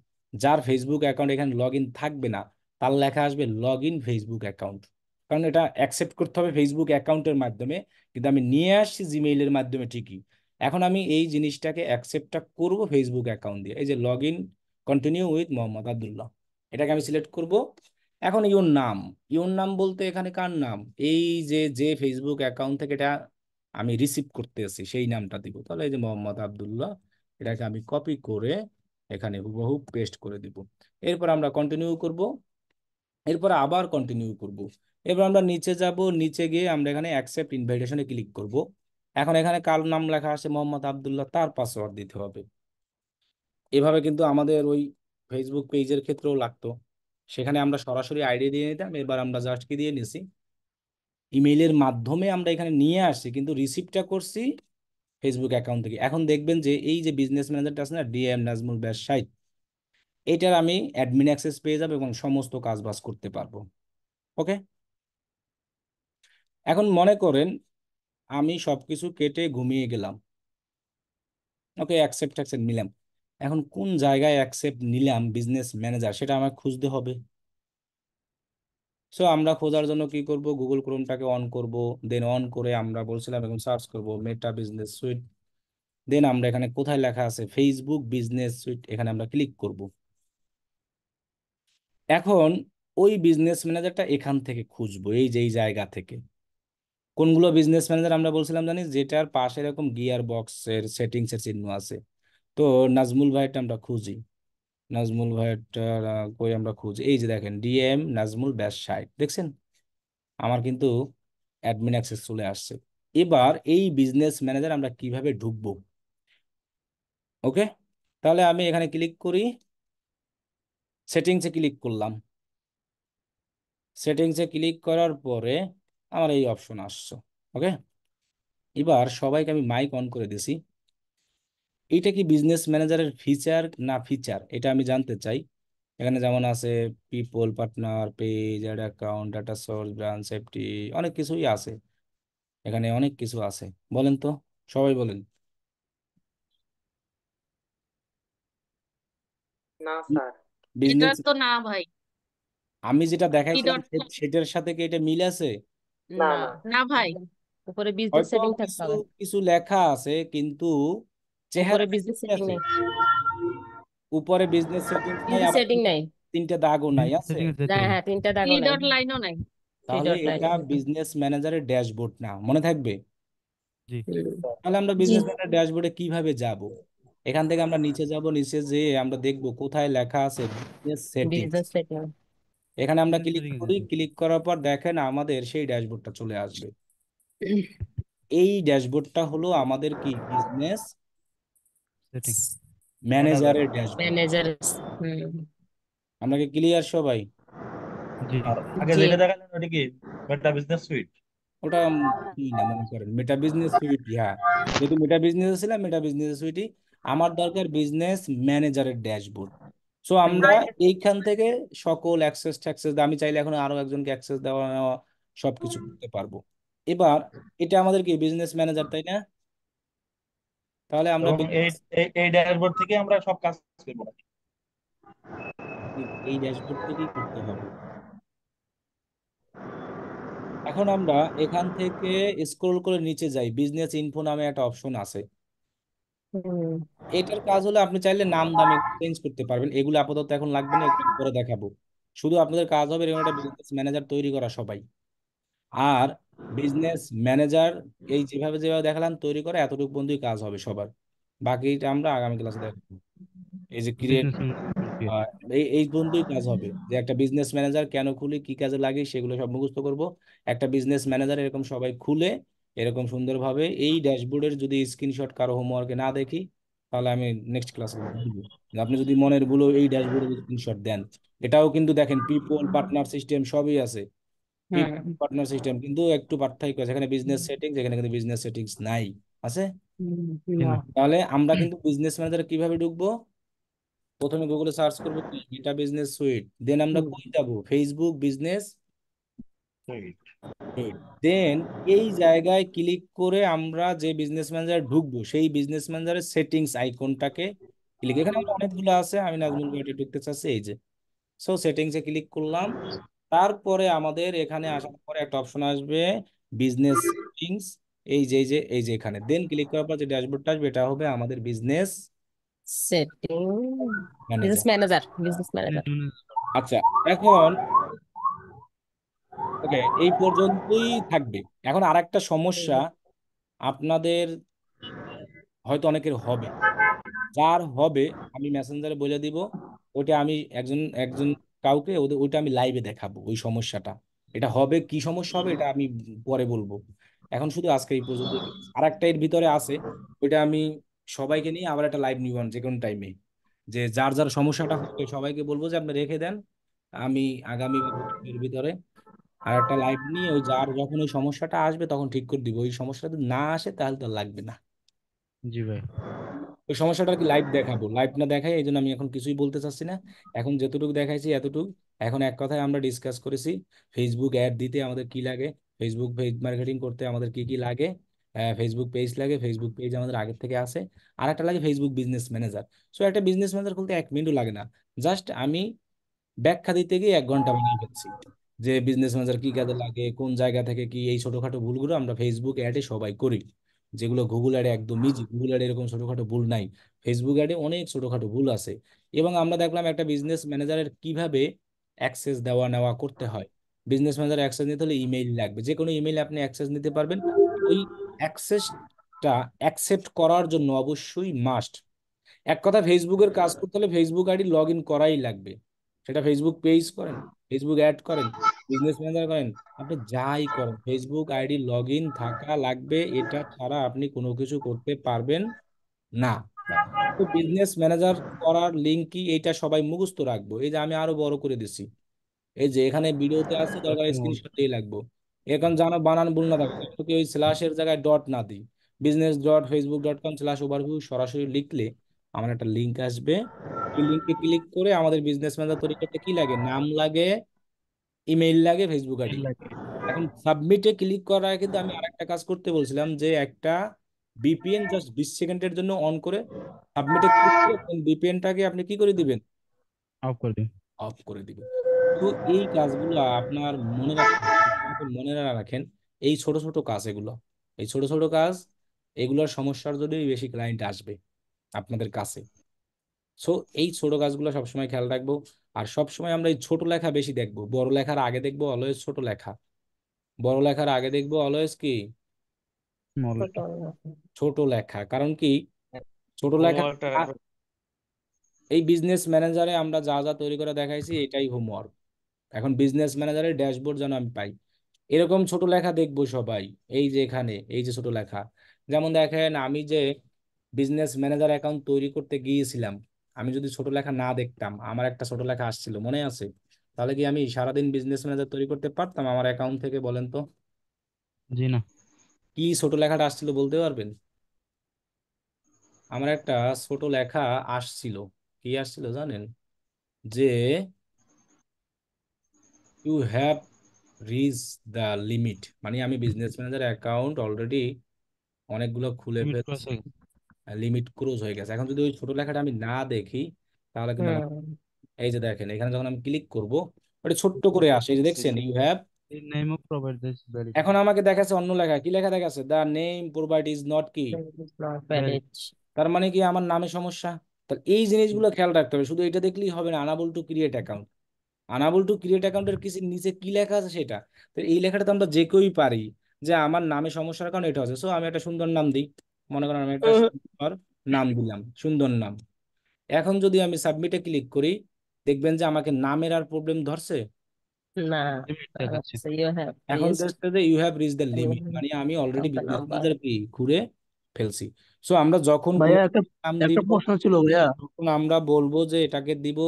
যার ফেসবুক অ্যাকাউন্ট এখানে লগ ইন থাকবে না তার লেখা আসবে লগ ইন ফেসবুক অ্যাকাউন্ট কারণ এটা অ্যাকসেপ্ট করতে হবে ফেসবুক অ্যাকাউন্টের মাধ্যমে কিন্তু আমি নিয়ে আসছি জিমেইলের মাধ্যমে ঠিকই এখন আমি এই জিনিসটাকে অ্যাকসেপ্টটা করব ফেসবুক অ্যাকাউন্ট দিয়ে এই যে log in continue with Mohammad Abdullah এটাকে আমি সিলেক্ট করব এখন ইউর নাম ইউর নাম বলতে এখানে কার নাম এই যে যে ফেসবুক অ্যাকাউন্ট থেকে এটা আমি রিসিভ করতে আসি সেই নামটা দিব তাহলে এই যে মোহাম্মদ আবদুল্লাহ এটাকে আমি কপি করে এখানে হুবহু পেস্ট করে দিব এরপর আমরা কন্টিনিউ করব এরপর আবার কন্টিনিউ করব এবার আমরা নিচে যাব নিচে গিয়ে আমরা এখানে অ্যাকসেপ্ট ইনভাইটেশনে ক্লিক করব এখন এখানে কার নাম লেখা আছে মোহাম্মদ আবদুল্লাহ তার পাসওয়ার্ড দিতে হবে এভাবে কিন্তু আমাদের ওই ফেসবুক পেজের ক্ষেত্রেও লাগতো সেখানে আমরা সরাসরি আইডি দিয়ে নিতাম এবার আমরা জাস্ট কি দিয়ে নিছি ইমেইলের মাধ্যমে আমরা এখানে নিয়ে আসছি কিন্তু রিসিপ্টটা করছি ফেসবুক অ্যাকাউন্ট থেকে এখন দেখবেন যে এই যে বিজনেস ম্যানেজারটা আছে না ডিএম নাজমুল ব্যবসায়ী এটার আমি অ্যাডমিন অ্যাক্সেস পেয়ে যাবো এবং সমস্ত কাজ বাস করতে পারবো ওকে এখন মনে করেন আমি সব কিছু কেটে ঘুমিয়ে গেলাম ওকে অ্যাকসেপ্ট অ্যাকসেপ্ট নিলাম এখন কোন জায়গায় অ্যাকসেপ্ট নিলাম বিজনেস ম্যানেজার সেটা আমাকে খুঁজতে হবে সো আমরা খোঁজার জন্য কি করব গুগল ক্রোমটাকে অন করব দেন অন করে আমরা বলছিলাম এখন সার্চ করব মেটা বিজনেস সুইট দেন আমরা এখানে কোথায় লেখা আছে ফেসবুক বিজনেস সুইট এখানে আমরা ক্লিক করব এখন ওই বিজনেস ম্যানেজারটা এখান থেকে খুঁজবো এই যে জায়গা থেকে কোনগুলো বিজনেস ম্যানেজার আমরা বলছিলাম জানিস যেটার পাশে এরকম গিয়ার বক্সের সেটিংসের চিহ্ন আছে তো নাজমুল ভাইয়েরটা আমরা খুঁজি নাজমুল ভাইয়েরটা কই আমরা খুঁজি এই যে দেখেন ডিএম নাজমুল ব্যাস সাইট দেখছেন আমার কিন্তু অ্যাডমিন অ্যাক্সেস চলে আসছে এবার এই বিজনেস ম্যানেজার আমরা কিভাবে ঢুকবো ওকে তাহলে আমি এখানে ক্লিক করি সেটিংসে ক্লিক করলাম সেটিংসে ক্লিক করার পরে আমার এই অপশন আসছে ওকে এবার সবাইকে আমি মাইক অন করে দিছি এটা কি বিজনেস ম্যানেজারের ফিচার না ফিচার এটা আমি জানতে চাই এখানে যেমন আছে people partner page ad account data source branch safety অনেক কিছুই আছে এখানে অনেক কিছু আছে বলেন তো সবাই বলেন না না ভাই আমি যেটা দেখাই সেটার সাথে কি এটা মিল আছে না ভাই উপরে বিজনেস সেটিং থাকতে হবে কিছু লেখা আছে কিন্তু চেহারা বিজনেস সেটিং উপরে বিজনেস সেটিং নেই সেটিং নাই তিনটা দাগও নাই আছে হ্যাঁ তিনটা নাই ডট হ্যাঁ, লাইনও নাই তাহলে এটা বিজনেস ম্যানেজারের ড্যাশবোর্ড না মনে থাকবে জি তাহলে আমরা বিজনেস ড্যাশবোর্ডে কিভাবে যাব এখান থেকে আমরা নিচে যাব নিচে যে আমরা দেখব কোথায় লেখা আছে বিজনেস সেটিং এখানে আমরা ক্লিক করি ক্লিক করার পর দেখেন আমাদের সেই ড্যাশবোর্ডটা চলে আসবে এই ড্যাশবোর্ডটা হলো আমাদের কি বিজনেস ম্যানেজারের ড্যাশবোর্ড ম্যানেজার আমরা কি ক্লিয়ার সবাই আগে যেটা দেখালেন ওটা কি মেটা বিজনেস সুইট ওটা কি না মনে করেন মেটা বিজনেস সুইট হ্যাঁ যদি মেটা বিজনেস ছিল মেটা বিজনেস সুইটই আমার দরকার বিজনেস ম্যানেজারের ড্যাশবোর্ড সো আমরা এইখান থেকে সকল অ্যাক্সেস ট্যাক্সেস আমি চাইলে এখন আরো একজনকে অ্যাক্সেস দেওয়া নেওয়া সবকিছু করতে পারবো এবার এটা আমাদের কি বিজনেস ম্যানেজার তাই না তাহলে আমরা এবং এই ড্যাশবোর্ড থেকে আমরা সব কাজ করব এই ড্যাশবোর্ড থেকে করতে হবে এখন আমরা এখান থেকে স্ক্রল করে নিচে যাই বিজনেস ইনফো নামে একটা অপশন আছে এটার কাজ হলো আপনি চাইলে নাম দাম চেঞ্জ করতে পারবেন এগুলো আপাতত এখন লাগবে না একটু পরে দেখাবো শুধু আপনাদের কাজ হবে এরকম একটা বিজনেস ম্যানেজার তৈরি করা সবাই আর বিজনেস ম্যানেজার এই যেভাবে যেভাবে দেখালাম তৈরি করে এতটুকু পর্যন্তই কাজ হবে সবার বাকিটা আমরা আগামী ক্লাসে দেখব এই যে ক্রিয়েট এই এই পর্যন্তই কাজ হবে যে একটা বিজনেস ম্যানেজার কেন খুলি কি কাজে লাগে সেগুলো সব মুখস্থ করব একটা বিজনেস ম্যানেজার এরকম সবাই খুলে এরকম সুন্দরভাবে এই ড্যাশবোর্ডের যদি স্ক্রিনশট কারো হোমওয়ার্কে না দেখি তাহলে আমি নেক্সট ক্লাসে আপনি যদি মনের ভুলো এই ড্যাশবোর্ডের স্ক্রিনশট দেন এটাও কিন্তু দেখেন পিপল পার্টনার সিস্টেম সবই আছে পার্টনার হ্যাঁ। সিস্টেম কিন্তু একটু পার্থক্য আছে এখানে বিজনেস সেটিংস এখানে কিন্তু বিজনেস সেটিংস নাই আছে হ্যাঁ। তাহলে আমরা কিন্তু বিজনেস ম্যানেজার কিভাবে ঢুকবো প্রথমে গুগলে সার্চ করবো কি বিজনেস সুইট দেন আমরা কই যাব ফেসবুক বিজনেস দেন এই জায়গায় ক্লিক করে আমরা যে বিজনেস ম্যানেজার ঢুকবো সেই বিজনেস ম্যানেজারের সেটিংস আইকনটাকে ক্লিক এখানে অনেকগুলো আছে আমি নাজমুল ভাইটা ঢুকতে চাচ্ছি এই যে সো সেটিংসে ক্লিক করলাম তারপরে আমাদের এখানে আসার পরে একটা অপশন আসবে বিজনেস সেটিংস এই যে এই যে এই যে এখানে দেন ক্লিক করার পর যে ড্যাশবোর্ডটা আসবে এটা হবে আমাদের business setting business manager business manager আচ্ছা এখন ওকে এই পর্যন্তই থাকবে এখন আরেকটা সমস্যা আপনাদের হয়তো অনেকের হবে যার হবে আমি মেসেঞ্জারে বলে দিব ওটা আমি একজন একজন কাউকে ওদের ওইটা আমি লাইভে দেখাবো ওই সমস্যাটা এটা হবে কি সমস্যা হবে এটা আমি পরে বলবো এখন শুধু আজকে এই পর্যন্ত আর একটা এর ভিতরে আছে ওইটা আমি সবাইকে নিয়ে আবার একটা লাইভ নিব যে কোনো টাইমে যে যার যার সমস্যাটা হবে সবাইকে বলবো যে আপনি রেখে দেন আমি আগামী এর ভিতরে আর একটা লাইভ নিয়ে ওই যার যখন ওই সমস্যাটা আসবে তখন ঠিক করে দিব ওই সমস্যাটা যদি না আসে তাহলে তো লাগবে না জি ভাই ওই সমস্যাটা কি লাইভ দেখাবো লাইভ না দেখাই এই জন্য আমি এখন কিছুই বলতে চাচ্ছি না এখন যতটুকু দেখাইছি এতটুকু এখন এক কথায় আমরা ডিসকাস করেছি ফেসবুক অ্যাড দিতে আমাদের কি লাগে ফেসবুক পেজ মার্কেটিং করতে আমাদের কি কি লাগে ফেসবুক পেজ লাগে ফেসবুক পেজ আমাদের আগের থেকে আছে আর একটা লাগে ফেসবুক বিজনেস ম্যানেজার সো একটা বিজনেস ম্যানেজার খুলতে এক মিনিটও লাগে না জাস্ট আমি ব্যাখ্যা দিতে গিয়ে এক ঘন্টা বানিয়ে ফেলছি যে বিজনেস ম্যানেজার কি কাজে লাগে কোন জায়গা থেকে কি এই ছোটখাটো ভুলগুলো আমরা ফেসবুক অ্যাডে সবাই করি যেগুলো গুগল অ্যাডে ইজি গুগল অ্যাডে এরকম ছোটখাটো ভুল নাই ফেসবুক অ্যাডে অনেক ছোটখাটো ভুল আছে এবং আমরা দেখলাম একটা বিজনেস ম্যানেজারের কিভাবে অ্যাক্সেস দেওয়া নেওয়া করতে হয় বিজনেস ম্যানেজার অ্যাক্সেস নিতে হলে ইমেইল লাগবে যে কোনো ইমেইল আপনি অ্যাক্সেস নিতে পারবেন ওই অ্যাক্সেসটা অ্যাকসেপ্ট করার জন্য অবশ্যই মাস্ট এক কথা ফেসবুকের কাজ করতে হলে ফেসবুক আইডি লগ ইন করাই লাগবে সেটা ফেসবুক পেজ করেন ফেসবুক অ্যাড করেন বিজনেস ম্যানেজার করেন আপনি যাই করেন ফেসবুক আইডি লগ থাকা লাগবে এটা ছাড়া আপনি কোনো কিছু করতে পারবেন না তো বিজনেস ম্যানেজার করার লিঙ্ক কি এটা সবাই মুখস্থ রাখবো এই যে আমি আরো বড় করে দিছি এই যে এখানে ভিডিওতে আছে দরকার স্ক্রিনশট মানে আচ্ছা। দিয়ে লাগবো এখন জানো বানান ভুল না থাকে কি ওই স্ল্যাশের জায়গায় ডট না দিই business dot Facebook dot com slash overview সরাসরি লিখলে আমার একটা লিঙ্ক আসবে লিঙ্কে ক্লিক করে আমাদের বিজনেস ম্যানেজার তৈরি করতে কি লাগে নাম লাগে ইমেইল লাগে ফেসবুক আইডি এখন সাবমিটে ক্লিক করার আগে কিন্তু আমি আরেকটা কাজ করতে বলছিলাম যে একটা বিপিএন জাস্ট বিশ সেকেন্ডের জন্য অন করে সাবমিটে ক্লিক করে বিপিএনটাকে আপনি কি করে দিবেন অফ করে দিন অফ করে দিবেন তো এই কাজগুলো আপনার মনে রাখেন মনে না রাখেন এই ছোট ছোট কাজ এগুলো এই ছোট ছোট কাজ এগুলোর সমস্যার জন্যই বেশি ক্লায়েন্ট আসবে আপনাদের কাছে সো এই ছোট কাজগুলো সবসময় খেয়াল রাখবো আর সবসময় আমরা এই ছোট লেখা বেশি দেখব বড় লেখার আগে দেখব অলওয়েজ ছোট লেখা বড় লেখার আগে দেখব অলওয়েজ কি ছোট লেখা কারণ কি ছোট লেখা এই বিজনেস ম্যানেজারে আমরা যা যা তৈরি করে দেখাইছি এটাই হোমওয়ার্ক এখন বিজনেস ম্যানেজারের ড্যাশবোর্ড যেন আমি পাই এরকম ছোট লেখা দেখবো সবাই এই যে এখানে এই যে ছোট লেখা যেমন দেখেন আমি যে বিজনেস ম্যানেজার অ্যাকাউন্ট তৈরি করতে গিয়েছিলাম আমি যদি ছোট লেখা না দেখতাম আমার একটা ছোট লেখা আসছিল মনে আছে তাহলে কি আমি সারাদিন বিজনেস ম্যানেজার তৈরি করতে পারতাম আমার অ্যাকাউন্ট থেকে বলেন তো জি না কি ছোট লেখাটা আসছিল বলতে পারবেন আমার একটা ছোট লেখা আসছিল কি আসছিল জানেন যে you have reach the limit মানে আমি বিজনেস ম্যানেজার অ্যাকাউন্ট অলরেডি অনেকগুলো খুলে ফেলছি লিমিট ক্রোজ হয়ে গেছে এখন যদি ওই ছোট লেখাটা আমি না দেখি তাহলে কিন্তু হ্যাঁ। এই যে দেখেন এখানে যখন আমি ক্লিক করব ওটা ছোট্ট করে আসে এই যে দেখছেন ইউ হ্যাভ এখন আমাকে দেখাছে অন্য লেখা কি লেখা দেখাছে the name provide is not কি তার মানে কি আমার নামে সমস্যা তাহলে এই জিনিসগুলো খেয়াল রাখতে হবে শুধু এটা দেখলেই হবে না unable to create account unable to create অ্যাকাউন্টের কিছু নিচে কি লেখা আছে সেটা তো এই লেখাটা তো আমরা যে কেউই পারি যে আমার নামে সমস্যার কারণে এটা আছে সো আমি একটা সুন্দর নাম দিই মনে করেন আমি একটা সুন্দর নাম দিলাম সুন্দর নাম এখন যদি আমি সাবমিটে ক্লিক করি দেখবেন যে আমাকে নামের আর প্রবলেম ধরছে না আচ্ছা, এখন যে you have reach the limit মানে আমি অলরেডি আপনাদের ঘুরে ফেলছি সো আমরা যখন ভাইয়া একটা একটা ছিল তখন আমরা বলবো যে এটাকে দিব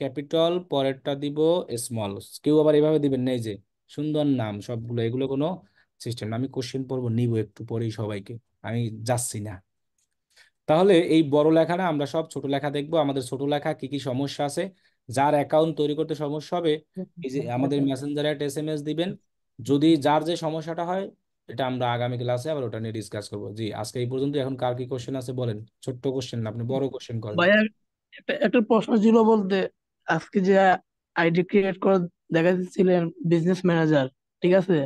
ক্যাপিটাল পরেরটা দিব স্মল কেউ আবার এভাবে দিবেন না এই যে সুন্দর নাম সবগুলো এগুলো কোনো সিস্টেম আমি কোশ্চেন পড়বো নিব একটু পরেই সবাইকে আমি যাচ্ছি না তাহলে এই বড় লেখা না আমরা সব ছোট লেখা দেখব আমাদের ছোট লেখা কি কি সমস্যা আছে যার অ্যাকাউন্ট তৈরি করতে সমস্যা হবে এই যে আমাদের মেসেঞ্জারে একটা এস দিবেন যদি যার যে সমস্যাটা হয় এটা আমরা আগামী ক্লাসে আবার ওটা নিয়ে ডিসকাস করব জি আজকে এই পর্যন্ত এখন কার কি কোশ্চেন আছে বলেন ছোট্ট কোশ্চেন না আপনি বড় কোশ্চেন করেন একটা প্রশ্ন ছিল বলতে আজকে যে আইডি ক্রিয়েট করে দিচ্ছিলেন বিজনেস ম্যানেজার ঠিক আছে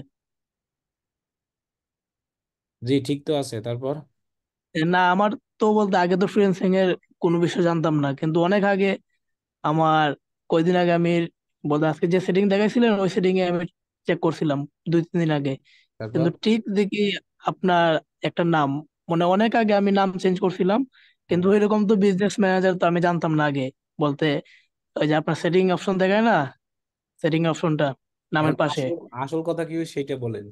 জি ঠিক তো আছে তারপর না আমার তো বলতে আগে তো ফ্রিল্যান্সিং এর কোনো বিষয় জানতাম না কিন্তু অনেক আগে আমার কয়দিন আগে আমি বলতে আজকে যে সেটিং দেখাইছিলেন ওই সেটিং এ আমি চেক করছিলাম দুই তিন দিন আগে তারপর কিন্তু ঠিক দেখি আপনার একটা নাম মানে অনেক আগে আমি নাম চেঞ্জ করছিলাম কিন্তু এরকম তো বিজনেস ম্যানেজার তো আমি জানতাম না আগে বলতে ওই যে আপনার সেটিং অপশন দেখায় না সেটিং অপশনটা নামের হ্যাঁ, পাশে আসল আসল কথা কি সেটা বলেন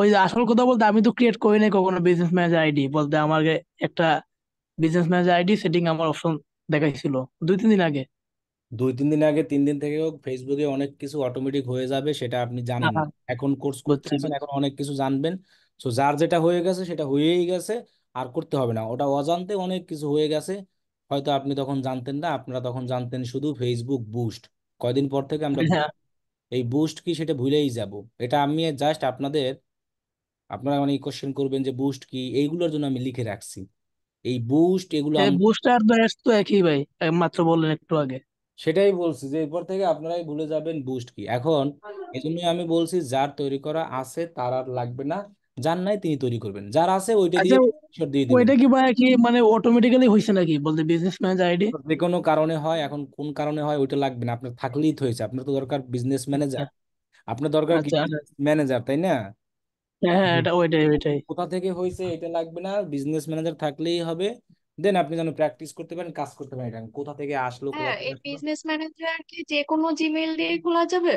ওই আসল কথা বলতে আমি তো ক্রিয়েট করি নাই কখনো বিজনেস ম্যানেজার আইডি বলতে আমাকে একটা বিজনেস ম্যানেজার আইডি সেটিং আমার অপশন দেখাইছিল দুই তিন দিন আগে দুই তিন দিন আগে তিন দিন থেকে হোক ফেসবুকে অনেক কিছু অটোমেটিক হয়ে যাবে সেটা আপনি জানেন হ্যাঁ, হ্যাঁ। এখন কোর্স করতেছেন এখন অনেক কিছু জানবেন সো যার যেটা হয়ে গেছে সেটা হয়েই গেছে আর করতে হবে না ওটা অজান্তে অনেক কিছু হয়ে গেছে হয়তো আপনি তখন জানতেন না আপনারা তখন জানতেন শুধু ফেসবুক বুস্ট কয়দিন পর থেকে আমরা হ্যাঁ। এই বুস্ট কি সেটা ভুলেই যাব এটা আমি জাস্ট আপনাদের আপনারা মানে কোশ্চেন করবেন যে বুস্ট কি এইগুলোর জন্য আমি লিখে রাখছি এই বুস্ট এগুলো বুস্ট হ্যাঁ, আর ড্যাশ তো একই ভাই মাত্র বললেন একটু আগে সেটাই বলছি যে এরপর থেকে আপনারাই ভুলে যাবেন বুস্ট কি এখন এই জন্যই আমি বলছি যার তৈরি করা আছে তার আর লাগবে না যার নাই তিনি তৈরি করবেন যার আছে ওইটা আচ্ছা, দিয়ে ঈশ্বর দিয়ে দিবেন ওইটা কি ভাই কি মানে অটোমেটিক্যালি হইছে নাকি বলতে বিজনেস ম্যানেজ আইডি যে কোনো কারণে হয় এখন কোন কারণে হয় ওইটা লাগবে না আপনার থাকলেই তো হয়েছে আপনার তো দরকার বিজনেস ম্যানেজার আচ্ছা। আপনার দরকার কি আচ্ছা ম্যানেজার আচ্ছা। তাই না হ্যাঁ, হ্যাঁ এটা ওইটাই ওইটাই কোথা থেকে হয়েছে এটা লাগবে না বিজনেস ম্যানেজার থাকলেই হবে দেন আপনি যেন প্র্যাকটিস করতে পারেন কাজ করতে পারেন এটা কোথা থেকে আসলো কোথা হ্যাঁ, এই থেকে আসলো বিজনেস ম্যানেজার কি যে কোনো জিমেইল দিয়ে খোলা যাবে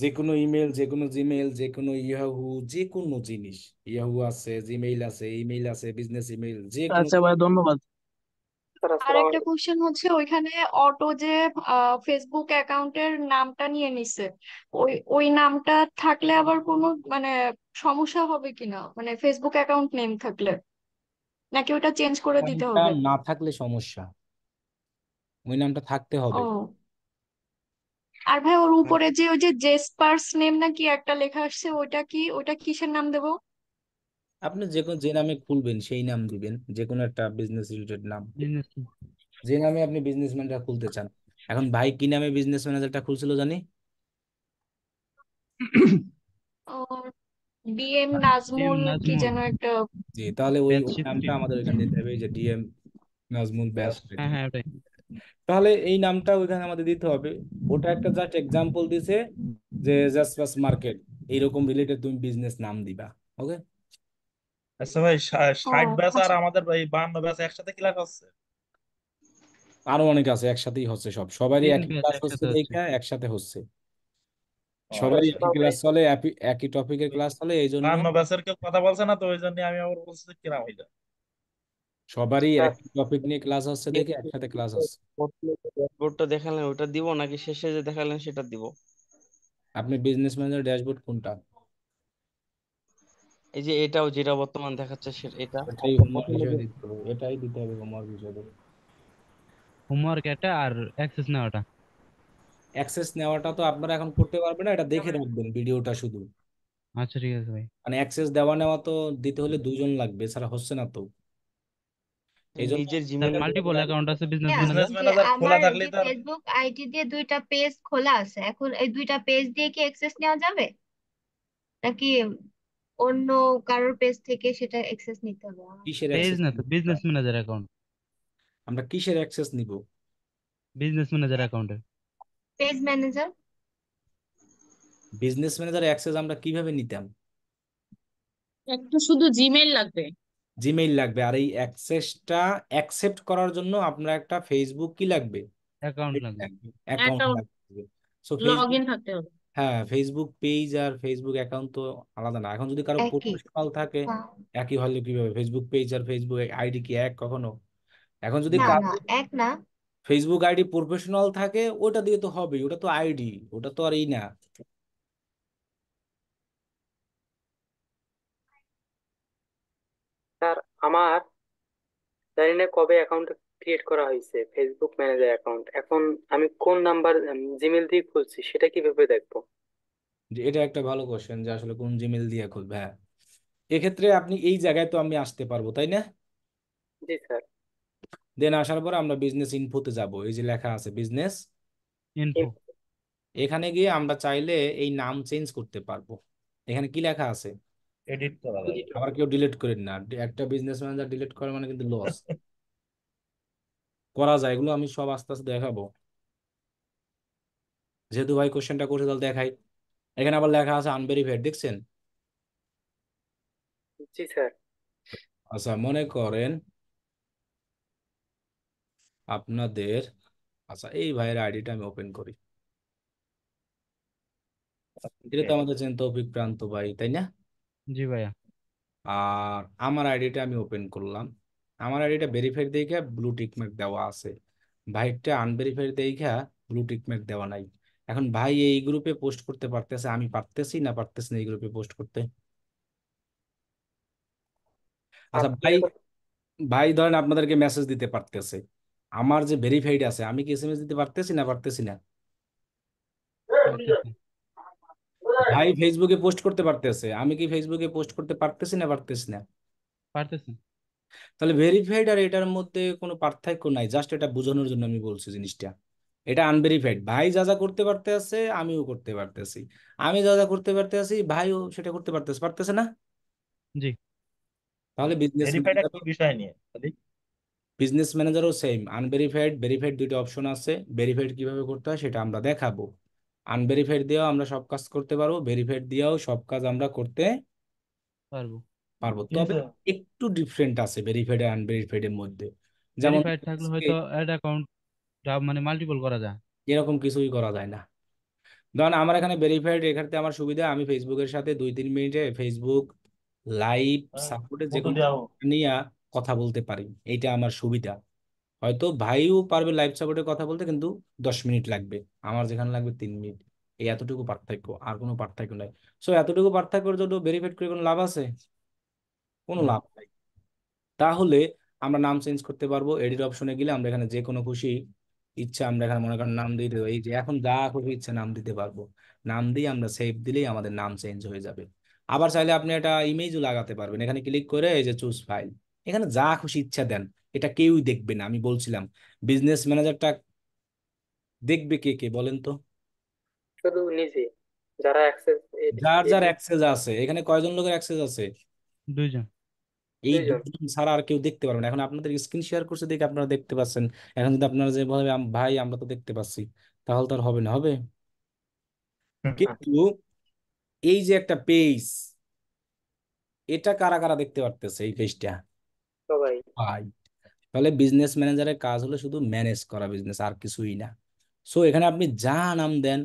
যে কোনো ইমেল যে কোনো জিমেল যে কোনো ইয়াহু যে কোনো জিনিস ইয়াহু আছে জিমেইল আছে ইমেইল আছে বিজনেস ইমেইল যে কোনো আচ্ছা ভাই ধন্যবাদ আর একটা কোয়েশ্চেন হচ্ছে ওইখানে অটো যে ফেসবুক অ্যাকাউন্টের নামটা নিয়ে নিছে ওই ওই নামটা থাকলে আবার কোনো মানে সমস্যা হবে কিনা মানে ফেসবুক অ্যাকাউন্ট নেম থাকলে নাকি ওটা চেঞ্জ করে দিতে হবে না থাকলে সমস্যা ওই নামটা থাকতে হবে ও আর ভাই ওর উপরে যে ওই যে জেসপার্স নেম নাকি একটা লেখা আসছে ওইটা কি ওইটা কিসের নাম দেবো আপনি যে কোনো যে নামে খুলবেন সেই নাম দিবেন যে কোনো একটা বিজনেস রিলেটেড নাম যে নামে আপনি বিজনেস ম্যানেজার খুলতে চান এখন ভাই কি নামে বিজনেস ম্যানেজারটা খুলছিল জানি ডিএম নাজমুল কি যেন একটা জি তাহলে ওই নামটা আমাদের ওইখানে দিতে হবে যে ডিএম নাজমুল ব্যাস হ্যাঁ হ্যাঁ তাহলে এই নামটা ওইখানে আমাদের দিতে হবে ওটা একটা জাস্ট এক্সাম্পল দিছে যে জাস্ট মার্কেট এইরকম রিলেটেড তুমি বিজনেস নাম দিবা ওকে আচ্ছা ভাই ষাট ব্যাচ আর আচ্ছা। আমাদের এই ব্যাচ একসাথে ক্লাস হচ্ছে আরো অনেক আছে একসাথেই হচ্ছে সব সবারই একই ক্লাস হচ্ছে দেখা একসাথে হচ্ছে সবারই আচ্ছা, একই ক্লাস চলে একই টপিকের ক্লাস চলে এই জন্য বান্ন ব্যাচের কেউ কথা বলছে না তো ওই জন্য আমি আবার বলছি কিরাম হইলো সবারই আচ্ছা। একই টপিক নিয়ে ক্লাস হচ্ছে দেখে একসাথে ক্লাস হচ্ছে ড্যাশবোর্ডটা দেখালেন ওটা দিব নাকি শেষে যে দেখালেন সেটা দিব আপনি বিজনেস ম্যানেজার ড্যাশবোর্ড কোনটা এই যে এটাও যেটা বর্তমান দেখাচ্ছে সেটা এটা এটাই দিতে হবে হোমওয়ার্ক হিসেবে হোমওয়ার্ক এটা আর অ্যাক্সেস নেওয়াটা অ্যাক্সেস নেওয়াটা তো আপনারা এখন করতে পারবেন না এটা দেখে রাখবেন ভিডিওটা শুধু আচ্ছা ঠিক আছে ভাই মানে অ্যাক্সেস দেওয়া নেওয়া তো দিতে হলে দুজন লাগবে সারা হচ্ছে না তো নিজের জিমেইল মাল্টিপল অ্যাকাউন্ট আছে বিজনেস ম্যানেজার খোলা থাকলে তো ফেসবুক আইডি দিয়ে দুইটা পেজ খোলা আছে এখন এই দুইটা পেজ দিয়ে কি অ্যাক্সেস নেওয়া যাবে নাকি অন্য কারোর পেজ থেকে সেটা অ্যাক্সেস নিতে হবে কিসের পেজ না তো বিজনেস ম্যানেজার অ্যাকাউন্ট আমরা কিসের অ্যাক্সেস নিব বিজনেস ম্যানেজার অ্যাকাউন্টে page manager business manager access আমরা কিভাবে নিতাম একটা শুধু জিমেইল লাগবে জিমেইল লাগবে আর এই অ্যাক্সেসটা অ্যাকসেপ্ট করার জন্য আপনার একটা ফেসবুক কি লাগবে অ্যাকাউন্ট লাগবে অ্যাকাউন্ট লাগবে সো ফেসবুক থাকতে হবে হ্যাঁ ফেসবুক পেজ আর ফেসবুক অ্যাকাউন্ট তো আলাদা না এখন যদি কারো একই প্রোফেশনাল থাকে হ্যাঁ। একই হলে কিভাবে ফেসবুক পেজ আর ফেসবুক আইডি কি এক কখনো এখন যদি না না এক না ফেসবুক আইডি প্রফেশনাল থাকে ওটা দিয়ে তো হবেই ওটা তো আইডি ওটা তো আর এই না স্যার আমার জানি না কবে অ্যাকাউন্ট ক্রিয়েট করা হয়েছে ফেসবুক ম্যানেজার অ্যাকাউন্ট এখন আমি কোন নাম্বার জিমেল দিয়ে খুলছি সেটা কিভাবে দেখবো এটা একটা ভালো কোশ্চেন যে আসলে কোন জিমেল দিয়ে খুলবে হ্যাঁ এক্ষেত্রে আপনি এই জায়গায় তো আমি আসতে পারবো তাই না জি স্যার দেন আসার পর আমরা বিজনেস ইনফোতে যাব এই যে লেখা আছে বিজনেস ইনফো এখানে গিয়ে আমরা চাইলে এই নাম চেঞ্জ করতে পারবো এখানে কি লেখা আছে এডিট করা আবার কেউ ডিলিট করেন না একটা বিজনেস ম্যানেজার ডিলিট করা মানে কিন্তু লস করা যায় এগুলো আমি সব আস্তে আস্তে দেখাবো যেহেতু ভাই কোশ্চেনটা করছে তাহলে দেখাই এখানে আবার লেখা আছে আনভেরিফাইড দেখছেন আচ্ছা মনে করেন আপনাদের আচ্ছা এই ভাইয়ের আইডিটা আমি ওপেন করি এটা তো হ্যাঁ। আমাদের চেন তৌফিক প্রান্ত ভাই তাই না জি ভাইয়া আর আমার আইডিটা আমি ওপেন করলাম আমার আইডিটা ভেরিফাইড দেখা ব্লু টিকমেক দেওয়া আছে ভাইটা আনভেরিফাইড দেখা ব্লু টিকমেক দেওয়া নাই এখন ভাই এই গ্রুপে পোস্ট করতে পারতেছে আমি পারতেছি না পারতেছি না এই গ্রুপে পোস্ট করতে আচ্ছা ভাই ভাই ধরেন আপনাদেরকে মেসেজ দিতে পারতেছে আমার যে ভেরিফাইড আছে আমি কি এসএমএস দিতে পারতেছি না পারতেছি না ভাই ফেসবুকে পোস্ট করতে পারতেছে আমি কি ফেসবুকে পোস্ট করতে পারতেছি না পারতেছি না পারতেছি তাহলে ভেরিফাইড আর এটার মধ্যে কোনো পার্থক্য নাই জাস্ট এটা বোঝানোর জন্য আমি বলছি জিনিসটা এটা আনভেরিফাইড ভাই যা যা করতে পারতে আছে আমিও করতে পারতেছি আমি যা যা করতে পারতে আছি ভাইও সেটা করতে পারতেছে পারতেছে না জি তাহলে বিজনেস বিষয় নিয়ে বিজনেস ম্যানেজারও সেম আনভেরিফাইড ভেরিফাইড দুইটা অপশন আছে ভেরিফাইড কিভাবে করতে হয় সেটা আমরা দেখাবো আনভেরিফাইড দিয়েও আমরা সব কাজ করতে পারবো ভেরিফাইড দিয়েও সব কাজ আমরা করতে পারবো পারবো তবে একটু ডিফারেন্ট আছে ভেরিফাইড এন্ড আনভেরিফাইড এর মধ্যে যেমন ভেরিফাইড থাকলে হয়তো অ্যাড অ্যাকাউন্ট মানে মাল্টিপল করা যায় এরকম কিছুই করা যায় না ধরেন আমার এখানে ভেরিফাইড এখানে আমার সুবিধা আমি ফেসবুকের সাথে দুই তিন মিনিটে ফেসবুক লাইভ সাপোর্টে যে কোনো নিয়ে কথা বলতে পারি এইটা আমার সুবিধা হয়তো ভাইও পারবে লাইভ সাপোর্টে কথা বলতে কিন্তু দশ মিনিট লাগবে আমার যেখানে লাগবে তিন মিনিট এই এতটুকু পার্থক্য আর কোনো পার্থক্য নাই সো এতটুকু পার্থক্য জন্য ভেরিফাইড করে কোনো লাভ আছে কোনো লাভ নাই তাহলে আমরা নাম চেঞ্জ করতে পারবো এডিট অপশনে গেলে আমরা এখানে যে কোনো খুশি ইচ্ছা আমরা এখানে মনে করেন নাম দেবো এই যে এখন যা খুশি ইচ্ছা নাম দিতে পারবো নাম দিয়ে আমরা সেভ দিলেই আমাদের নাম চেঞ্জ হয়ে যাবে আবার চাইলে আপনি একটা ইমেজও লাগাতে পারবেন এখানে ক্লিক করে এই যে চুজ ফাইল এখানে যা খুশি ইচ্ছা দেন এটা কেউই দেখবে না আমি বলছিলাম বিজনেস ম্যানেজারটা দেখবে কে কে বলেন তো নিজে যার যার অ্যাক্সেস আছে এখানে কয়জন লোকের অ্যাক্সেস আছে দুইজন এই দুজন ছাড়া আর কেউ দেখতে পারবে না এখন আপনাদের স্ক্রিন শেয়ার করছে দেখে আপনারা দেখতে পাচ্ছেন এখন যদি আপনারা যে বলবে ভাই আমরা তো দেখতে পাচ্ছি তাহলে তো আর হবে না হবে কিন্তু এই যে একটা পেজ এটা কারা কারা দেখতে পারতেছে এই পেজটা সবাই তাহলে বিজনেস ম্যানেজারের কাজ হলো শুধু ম্যানেজ করা বিজনেস আর কিছুই না সো এখানে আপনি যা নাম দেন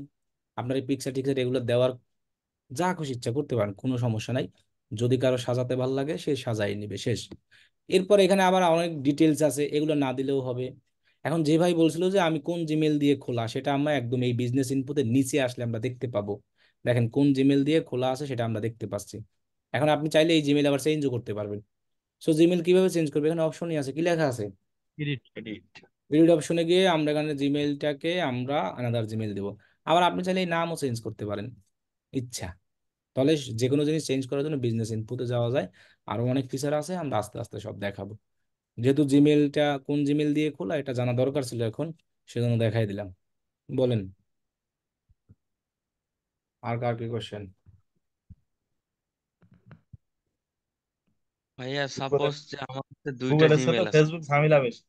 আপনার এই পিকচার টিকচার এগুলো দেওয়ার যা খুশি ইচ্ছা করতে পারেন কোনো সমস্যা নাই যদি কারো সাজাতে ভাল লাগে সে সাজাই নিবে শেষ এরপর এখানে আবার অনেক ডিটেলস আছে এগুলো না দিলেও হবে এখন যে ভাই বলছিল যে আমি কোন জিমেল দিয়ে খোলা সেটা আমরা একদম এই বিজনেস ইনপুটের নিচে আসলে আমরা দেখতে পাবো দেখেন কোন জিমেল দিয়ে খোলা আছে সেটা আমরা দেখতে পাচ্ছি এখন আপনি চাইলে এই জিমেল আবার চেঞ্জও করতে পারবেন সো জিমেল কিভাবে চেঞ্জ করবে এখানে অপশনই আছে কি লেখা আছে এডিট অপশনে গিয়ে আমরা এখানে জিমেলটাকে আমরা আনাদার জিমেল দেব আবার আপনি চাইলে এই নামও চেঞ্জ করতে পারেন ইচ্ছা তাহলে যে কোনো জিনিস চেঞ্জ করার জন্য বিজনেস ইনপুটে যাওয়া যায় আরও অনেক ফিচার আছে আমরা আস্তে আস্তে সব দেখাবো যেহেতু জিমেলটা কোন জিমেল দিয়ে খোলা এটা জানা দরকার ছিল এখন সেজন্য দেখাই দিলাম বলেন আর কার কি কোশ্চেন ভাইয়া সাপোজ যে আমাদের দুইটা জিমেল আছে ফেসবুক ঝামেলা বেশি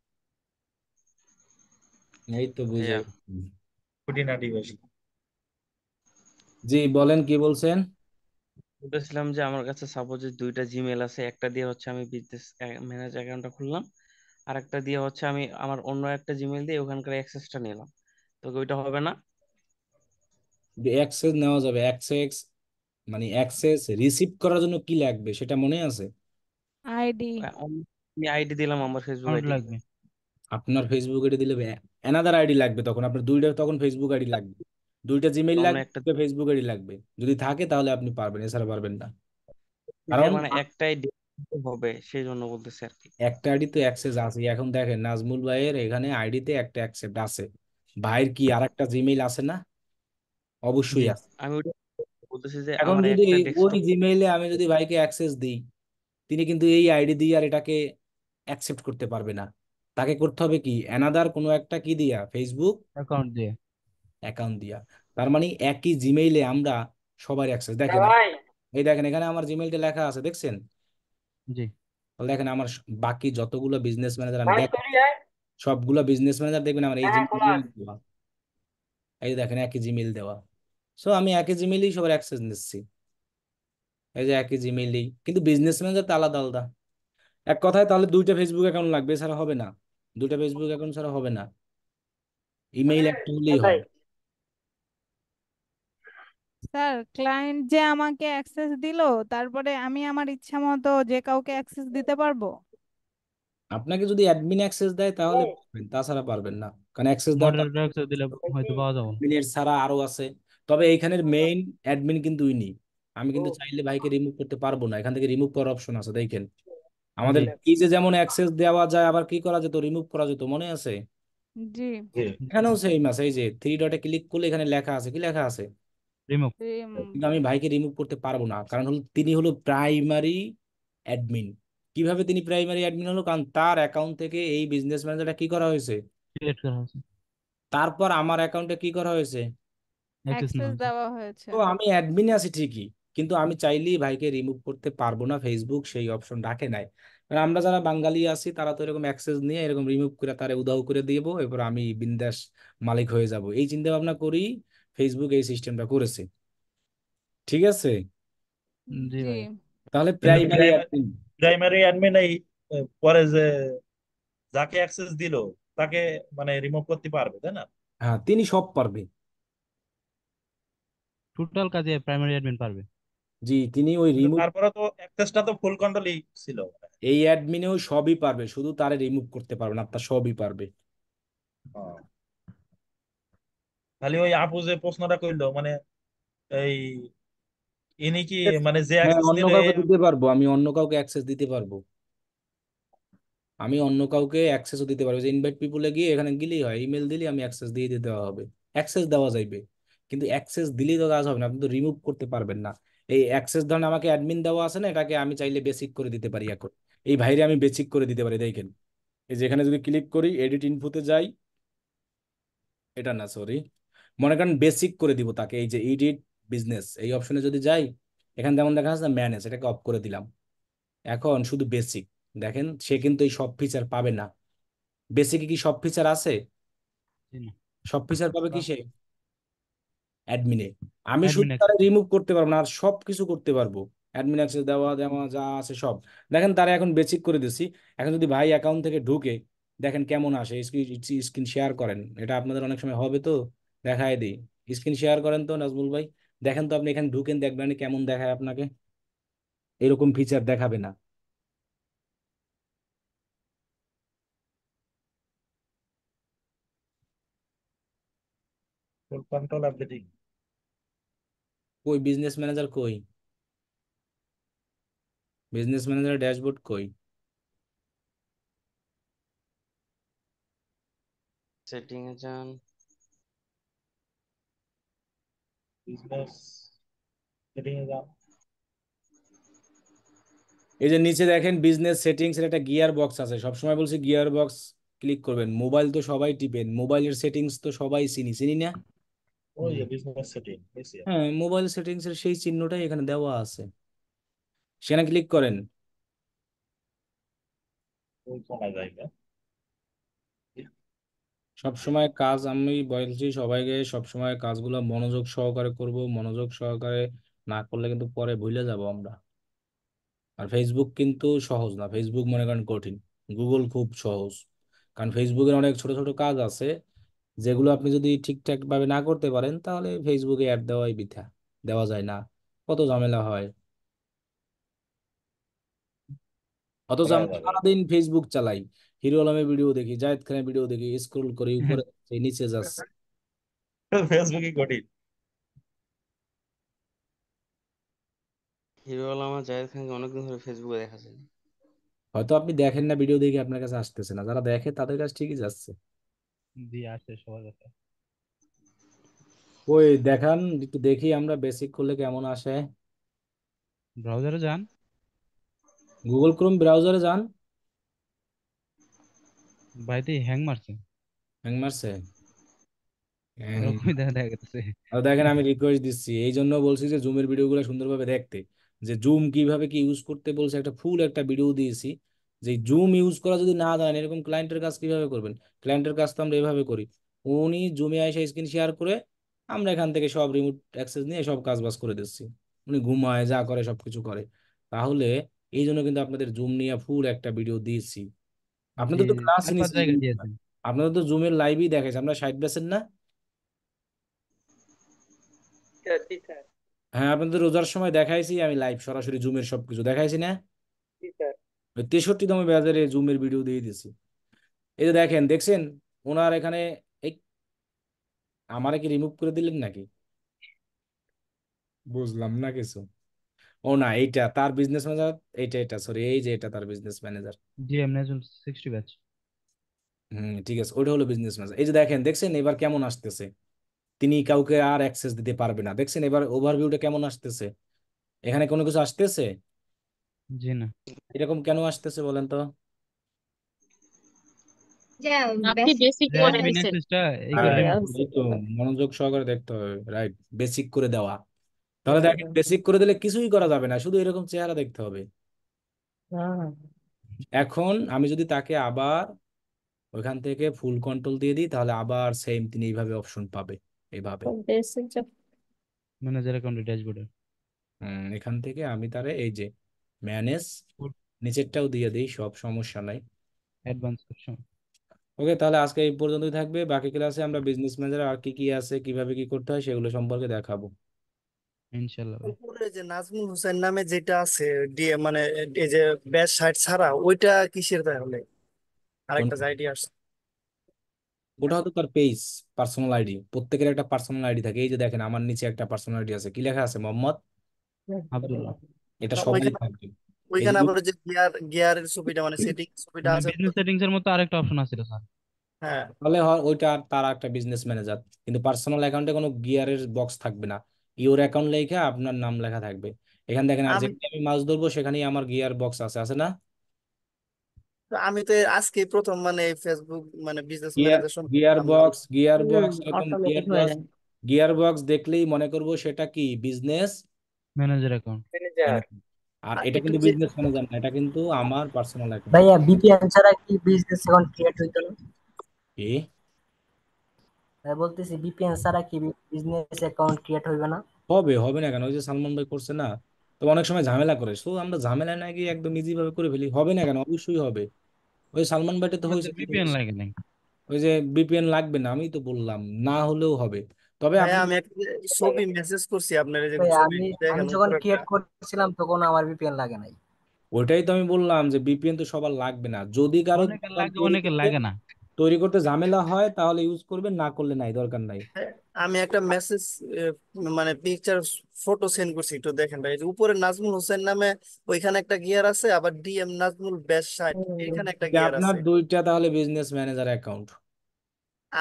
এই তো বুঝলাম খুঁটিনাটি বেশি জি বলেন কি বলছেন বলছিলাম যে আমার কাছে সাপোজ দুইটা জিমেল আছে একটা দিয়ে হচ্ছে আমি বিজনেস ম্যানেজ অ্যাকাউন্টটা খুললাম আর একটা দিয়ে হচ্ছে আমি আমার অন্য একটা জিমেল দিয়ে ওখানকার অ্যাক্সেসটা নিলাম তো ওইটা হবে না অ্যাক্সেস নেওয়া যাবে অ্যাক্সেস মানে অ্যাক্সেস রিসিভ করার জন্য কি লাগবে সেটা মনে আছে আইডি হ্যাঁ, আমি আইডি দিলাম আমার ফেসবুক আইডি লাগবে আপনার ফেসবুক আইডি দিলে এনাদার আইডি লাগবে তখন আপনার দুইটা তখন ফেসবুক আইডি লাগবে দুইটা জিমেইল লাগবে একটা ফেসবুক আইডি লাগবে যদি থাকে তাহলে আপনি পারবেন এছাড়া পারবেন না কারণ মানে একটাই হবে সেই জন্য বলতেছে আর কি একটা আইডি তো অ্যাক্সেস আছে এখন দেখেন নাজমুল ভাইয়ের এখানে আইডিতে একটা অ্যাকসেপ্ট আছে ভাইয়ের কি আর একটা জিমেইল আছে না অবশ্যই আছে আমি বলতেছি যে এখন আমার যদি একটা ওই ডেস্কটপ জিমেইলে আমি যদি ভাইকে অ্যাক্সেস দিই তিনি কিন্তু এই আইডি দিয়ে আর এটাকে অ্যাকসেপ্ট করতে পারবে না তাকে করতে হবে কি অ্যানাদার কোনো একটা কি দিয়া ফেসবুক অ্যাকাউন্ট দিয়ে অ্যাকাউন্ট দিয়া তার মানে একই জিমেইলে আমরা সবার অ্যাক্সেস দেখেন এই দেখেন এখানে আমার জিমেইলটা লেখা আছে দেখছেন জি তাহলে দেখেন আমার বাকি যতগুলো বিজনেস ম্যানেজার আমি দেখ সবগুলো বিজনেস ম্যানেজার দেখবেন আমার এই জিমেইল হ্যাঁ, দেওয়া এই দেখেন একই জিমেইল দেওয়া সো আমি একই জিমেইলেই সবার অ্যাক্সেস নিচ্ছি এই যে একই জিমেইলেই কিন্তু বিজনেস ম্যানেজার তো আলাদা আলাদা এক কথায় তাহলে দুইটা ফেসবুক অ্যাকাউন্ট লাগবে ছাড়া হবে না দুইটা ফেসবুক অ্যাকাউন্ট ছাড়া হবে না ইমেইল একটা হলেই হয় স্যার ক্লায়েন্ট যে আমাকে অ্যাক্সেস দিল তারপরে আমি আমার ইচ্ছা মতো যে কাউকে অ্যাক্সেস দিতে পারবো আপনাকে যদি অ্যাডমিন অ্যাক্সেস দেয় তাহলে হ্যাঁ। পারবেন তাছাড়া পারবেন না কারণ অ্যাক্সেস দেওয়াটা অ্যাক্সেস দিলে হয়তো পাওয়া যাবে এর ছাড়া আরো আছে তবে এইখানের মেইন অ্যাডমিন কিন্তু উনি আমি কিন্তু চাইলে ভাইকে রিমুভ করতে পারবো না এখান থেকে রিমুভ করার অপশন আছে দেখেন আমাদের কি যে যেমন অ্যাক্সেস দেওয়া যায় আবার কি করা যেত রিমুভ করা যেত মনে আছে জি এখানেও সেম আছে এই যে থ্রি ডটে ক্লিক করলে এখানে লেখা আছে কি লেখা আছে রিমুভ কিন্তু আমি ভাইকে রিমুভ করতে পারবো না কারণ হলো তিনি হলো প্রাইমারি অ্যাডমিন কিভাবে তিনি প্রাইমারি অ্যাডমিন হলো কারণ তার অ্যাকাউন্ট থেকে এই বিজনেস ম্যানেজারটা কি করা হয়েছে ক্রিয়েট করা হয়েছে তারপর আমার অ্যাকাউন্টে কি করা হয়েছে অ্যাক্সেস দেওয়া হয়েছে তো আমি অ্যাডমিনে আছি ঠিকই কিন্তু আমি চাইলি ভাইকে রিমুভ করতে পারবো না ফেসবুক সেই অপশন রাখে নাই কারণ মানে আমরা যারা বাঙালি আছি তারা তো এরকম অ্যাক্সেস নিয়ে এরকম রিমুভ করে তারে উধাও করে দিব এরপর আমি বিন্দাস মালিক হয়ে যাব এই চিন্তা ভাবনা করি ফেসবুক এই সিস্টেমটা করেছে ঠিক আছে তাহলে প্রাইমারি প্রাইমারি অ্যাডমিন এই পরে যে যাকে অ্যাক্সেস দিল তাকে মানে রিমুভ করতে পারবে তাই না হ্যাঁ তিনি সব পারবে টোটাল কাজে প্রাইমারি অ্যাডমিন পারবে জি তিনি ওই রিমুভ তারপরে তো অ্যাক্সেসটা তো ফুল কন্ট্রোলই ছিল এই অ্যাডমিনেও সবই পারবে শুধু তারে রিমুভ করতে পারবে না তার সবই পারবে খালি ওই আপু যে প্রশ্নটা করলো মানে এই ইনি কি মানে যে হ্যাঁ অ্যাক্সেস অন্য দিলে কাউকে দিতে পারবো আমি অন্য কাউকে অ্যাক্সেস দিতে পারবো আমি অন্য কাউকে অ্যাক্সেসও দিতে পারবো যে ইনভাইট পিপুলে গিয়ে এখানে গেলেই হয় ইমেল দিলেই আমি অ্যাক্সেস দিয়ে দিতে দেওয়া হবে অ্যাক্সেস দেওয়া যাইবে কিন্তু অ্যাক্সেস দিলেই তো কাজ হবে না আপনি তো রিমুভ করতে পারবেন না এই অ্যাক্সেস ধরেন আমাকে অ্যাডমিন দেওয়া আছে না এটাকে আমি চাইলে বেসিক করে দিতে পারি এখন এই ভাইরে আমি বেসিক করে দিতে পারি দেখেন এই যেখানে যদি ক্লিক করি এডিট ইনফুতে যাই এটা না সরি মনে করেন বেসিক করে দিব তাকে এই যে ইডিট বিজনেস এই অপশনে যদি যাই এখানে যেমন দেখা যাচ্ছে ম্যানেজ এটাকে অফ করে দিলাম এখন শুধু বেসিক দেখেন সে কিন্তু এই সব ফিচার পাবে না বেসিকে কি সব ফিচার আছে সব ফিচার পাবে কি সে অ্যাডমিনে আমি শুধু তারা রিমুভ করতে পারবো না আর সব কিছু করতে পারবো অ্যাডমিন অ্যাক্সেস দেওয়া দেওয়া যা আছে সব দেখেন তারা এখন বেসিক করে দিচ্ছি এখন যদি ভাই অ্যাকাউন্ট থেকে ঢুকে দেখেন কেমন আসে স্ক্রিন শেয়ার করেন এটা আপনাদের অনেক সময় হবে তো দেখায় দিই স্ক্রিন শেয়ার করেন তো নাজমুল ভাই দেখেন তো আপনি এখানে ঢুকেন দেখবেন কেমন দেখায় আপনাকে এরকম ফিচার দেখাবে না কই বিজনেস ম্যানেজার কই বিজনেস ম্যানেজার ড্যাশবোর্ড কই সেটিং এ যান এই যে নিচে দেখেন বিজনেস সেটিংস এর একটা গিয়ার বক্স আছে সবসময় বলছি গিয়ার বক্স ক্লিক করবেন মোবাইল তো সবাই টিপেন মোবাইলের সেটিংস তো সবাই চিনি চিনি না হ্যাঁ মোবাইল সেটিংস এর সেই চিহ্নটাই এখানে দেওয়া আছে সেখানে ক্লিক করেন সবসময় কাজ আমি বলছি সবাইকে সবসময় কাজগুলো মনোযোগ সহকারে করব মনোযোগ সহকারে না করলে কিন্তু পরে ভুলে যাব আমরা আর ফেসবুক কিন্তু সহজ না ফেসবুক মনে করেন কঠিন গুগল খুব সহজ কারণ ফেসবুকের অনেক ছোট ছোট কাজ আছে যেগুলো আপনি যদি ঠিকঠাক ভাবে না করতে পারেন তাহলে ফেসবুকে অ্যাড দেওয়াই বৃথা দেওয়া যায় না কত ঝামেলা হয় অথচ হ্যাঁ আমরা সারাদিন ফেসবুক চালাই হিরো আলমের ভিডিও দেখি জায়দ খানের ভিডিও দেখি স্ক্রল করি উপরে নিচে যাস ফেসবুকে কোটি হিরো আলমা জায়দ খানকে অনেকদিন ধরে ফেসবুকে দেখা যায় হয়তো আপনি দেখেন না ভিডিও দেখে আপনার কাছে আসতেছে না যারা দেখে তাদের কাছে ঠিকই যাচ্ছে জি আসে সবার কাছে ওই দেখান একটু দেখি আমরা বেসিক করলে কেমন আসে ব্রাউজারে যান গুগল ক্রোম ব্রাউজারে যান বাইতে হ্যাং মারছে হ্যাং মারছে দেখেন আমি রিকোয়েস্ট দিচ্ছি এই জন্য বলছি যে জুমের ভিডিওগুলো সুন্দরভাবে দেখতে যে জুম কিভাবে কি ইউজ করতে বলছে একটা ফুল একটা ভিডিও দিয়েছি যে জুম ইউজ করা যদি না জানেন এরকম ক্লায়েন্টের কাজ কিভাবে করবেন ক্লায়েন্টের কাজ তো আমরা এভাবে করি উনি জুমে এসে স্ক্রিন শেয়ার করে আমরা এখান থেকে সব রিমোট অ্যাক্সেস নিয়ে সব কাজ বাজ করে দিচ্ছি উনি ঘুমায় যা করে সব কিছু করে তাহলে এই জন্য কিন্তু আপনাদের জুম নিয়ে ফুল একটা ভিডিও দিয়েছি হ্যাঁ, আপনাদের তো ক্লাস আপনাদের তো জুমের লাইভই দেখাইছে আমরা সাইড বেছেন না হ্যাঁ আপনাদের রোজার সময় দেখাইছি আমি লাইভ সরাসরি জুমের সবকিছু দেখাইছি না তেষট্টি তম বাজারে জুমের ভিডিও দিয়ে দিয়েছি এই যে দেখেন দেখছেন ওনার এখানে এই আমারে কি রিমুভ করে দিলেন নাকি বুঝলাম না কিছু ও না এইটা তার বিজনেস ম্যানেজার এইটা এটা সরি এই যে এটা তার business manager ji Nazul 60 batch হুম ঠিক আছে ওটা হলো বিজনেস ম্যানেজার এই যে দেখেন দেখছেন এবার কেমন আসতেছে তিনি কাউকে আর অ্যাক্সেস দিতে পারবে না দেখছেন এবার ওভারভিউটা কেমন আসতেছে এখানে কোনো কিছু আসতেছে জি না এরকম কেন আসতেছে বলেন তো হ্যাঁ, মনোযোগ সহকারে দেখতে হবে রাইট বেসিক করে দেওয়া তাহলে হ্যাঁ। দেখেন বেসিক করে দিলে কিছুই করা যাবে না শুধু এরকম চেহারা দেখতে হবে হ্যাঁ। এখন আমি যদি তাকে আবার ওইখান থেকে ফুল কন্ট্রোল দিয়ে দিই তাহলে আবার সেম তিনি এইভাবে অপশন পাবে এইভাবে ম্যানেজার অ্যাকাউন্ট ড্যাশবোর্ডে হুম এখান থেকে আমি তারে এই যে ম্যানেজ নিচেরটাও দিয়ে দিই সব সমস্যা নাই অ্যাডভান্স অপশন ওকে তাহলে আজকে এই পর্যন্তই থাকবে বাকি ক্লাসে আমরা বিজনেস ম্যানেজার আর কি কি আছে কিভাবে কি করতে হয় সেগুলো সম্পর্কে দেখাবো ইনশাল্লাহ ভাই উপরে যে নাজমুল হোসেন নামে যেটা আছে ডিএ মানে এই যে ব্যাস সাইট ছাড়া ওইটা কিসের তাহলে আরেকটা যে আইডিয়া ওটা হয়তো তার পেজ পার্সোনাল আইডি প্রত্যেকের একটা পার্সোনাল আইডি থাকে এই যে দেখেন আমার নিচে একটা পার্সোনাল আইডি আছে কি লেখা আছে মোহাম্মদ এটা থাকবে ওইখানে আবার যে গিয়ার গিয়ারের ছবিটা মানে সেটিং ছবিটা আছে বিজনেস মানে সেটিংস এর মতো আরেকটা অপশন আছে স্যার হ্যাঁ তাহলে হয় ওইটা আর তার একটা বিজনেস ম্যানেজার কিন্তু পার্সোনাল অ্যাকাউন্টে কোনো গিয়ারের বক্স থাকবে না ইউর অ্যাকাউন্ট লেখা আপনার নাম লেখা থাকবে এখানে দেখেন আর আমি যেখানে আমি মাছ ধরবো সেখানেই আমার গিয়ার বক্স আছে আছে না আমি তো আজকে প্রথম মানে ফেসবুক মানে বিজনেস গিয়ার ম্যানেজার সম্পর্কে গিয়ার জানলাম বক্স গিয়ার বক্স এরকম গিয়ার বক্স গিয়ার বক্স দেখলেই মনে করব সেটা কি বিজনেস ম্যানেজার অ্যাকাউন্ট ম্যানেজার আর আর আচ্ছা, এটা কিন্তু যে বিজনেস ম্যানেজার না এটা কিন্তু আমার পার্সোনাল অ্যাকাউন্ট ভাইয়া বিপিএন ছাড়া কি বিজনেস অ্যাকাউন্ট ক্রিয়েট হইতো না কি আমি বলতেছি বিপিএন ছাড়া কি বিজনেস অ্যাকাউন্ট ক্রিয়েট হইবে না হবে হবে না কেন ওই যে সালমান ভাই করছে না তো অনেক সময় ঝামেলা করে সো আমরা ঝামেলা না গিয়ে একদম ইজি ভাবে করে ফেলি হবে না কেন অবশ্যই হবে ওই সালমান ভাইটা তো হয়েছে বিপিএন লাগে নাই ওই যে বিপিএন লাগবে না আমি তো বললাম না হলেও হবে তবে আমি আমি একটা ছবি মেসেজ করছি আপনার যে ভাই, আমি আমি যখন ক্রিয়েট করেছিলাম তখন আমার বিপিএন লাগে নাই ওইটাই তো আমি বললাম যে বিপিএন তো সবার লাগবে না যদি কারো অনেকে লাগে অনেকে লাগে না তৈরি করতে ঝামেলা হয় তাহলে ইউজ করবেন না করলে নাই দরকার নাই আমি একটা মেসেজ মানে পিকচার ফটো সেন্ড করছি একটু দেখেন ভাই উপরে নাজমুল হোসেন নামে ওইখানে একটা গিয়ার আছে আবার ডিএম নাজমুল বেশ সাইট এখানে একটা গিয়ার আছে আপনার দুইটা তাহলে বিজনেস ম্যানেজার অ্যাকাউন্ট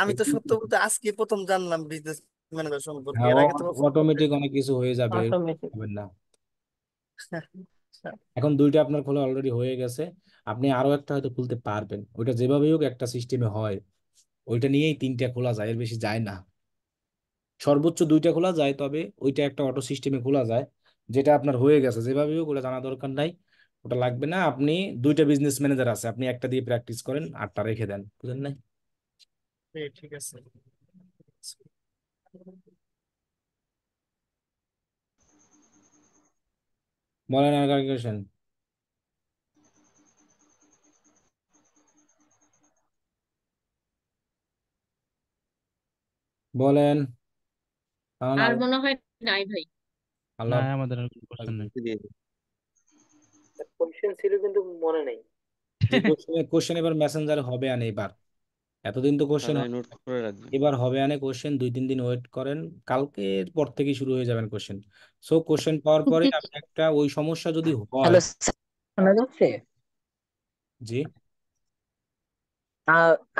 আমি তো সত্য বলতে আজকে প্রথম জানলাম বিজনেস ম্যানেজার সম্পর্কে হ্যাঁ, এর আগে তো অটোমেটিক অনেক কিছু হয়ে যাবে না এখন দুইটা আপনার খোলা অলরেডি হয়ে গেছে আপনি আরো একটা হয়তো খুলতে পারবেন ওইটা যেভাবে হোক একটা সিস্টেমে হয় ওইটা নিয়েই তিনটা খোলা যায় এর বেশি যায় না সর্বোচ্চ দুইটা খোলা যায় তবে ওইটা একটা অটো সিস্টেমে খোলা যায় যেটা আপনার হয়ে গেছে যেভাবে হোক ওটা জানা দরকার নাই ওটা লাগবে না আপনি দুইটা বিজনেস ম্যানেজার আছে আপনি একটা দিয়ে প্র্যাকটিস করেন আটটা রেখে দেন বুঝলেন নাই ঠিক আছে মৌলানা কালকেশন বলেন আর মনে হয় নাই ভাই আল্লাহ না আমাদের আর কোনো কোশ্চেন নাই কোশ্চেন ছিল কিন্তু মনে কোশ্চেন এবার মেসেঞ্জারে হবে আনে এবার এতদিন তো কোশ্চেন নোট করে এবার হবে আনে কোশ্চেন দুই তিন দিন ওয়েট করেন কালকের পর থেকে শুরু হয়ে যাবেন কোশ্চেন সো কোশ্চেন পাওয়ার পরে আপনি একটা ওই সমস্যা যদি হয় হ্যালো শোনা যাচ্ছে জি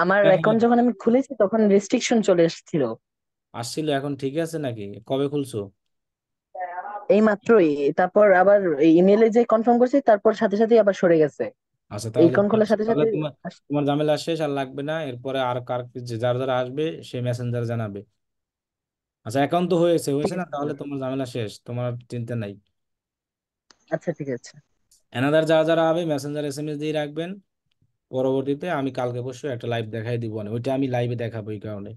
আমার অ্যাকাউন্ট যখন আমি খুলেছি তখন রেস্ট্রিকশন চলে এসেছিল আসছিল এখন ঠিক আছে নাকি কবে খুলছো এই মাত্রই তারপর আবার ইমেলে যে কনফার্ম করছি তারপর সাথে সাথে আবার সরে গেছে আচ্ছা তাহলে কন খোলার সাথে সাথে তোমার তোমার ঝামেলা শেষ আর লাগবে না এরপরে আর কার যে যার যারা আসবে সে মেসেঞ্জার জানাবে আচ্ছা অ্যাকাউন্ট তো হয়েছে হয়েছে না তাহলে তোমার ঝামেলা শেষ তোমার চিন্তা নাই আচ্ছা ঠিক আছে এনাদার যারা যারা হবে মেসেঞ্জার এস এম এস দিয়ে রাখবেন পরবর্তীতে আমি কালকে অবশ্যই একটা লাইভ দেখাই দিব না মানে। ওইটা আমি লাইভে দেখাবো এই কারণে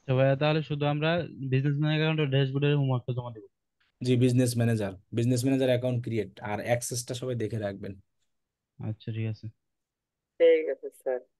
আচ্ছা তাহলে শুধু আমরা বিজনেস ম্যানেজার অ্যাকাউন্ট ও ড্যাশবোর্ডের হোমওয়ার্কটা জমা দেব জি business manager business manager account create আর অ্যাক্সেসটা সবাই দেখে রাখবেন আচ্ছা ঠিক আছে ঠিক আছে স্যার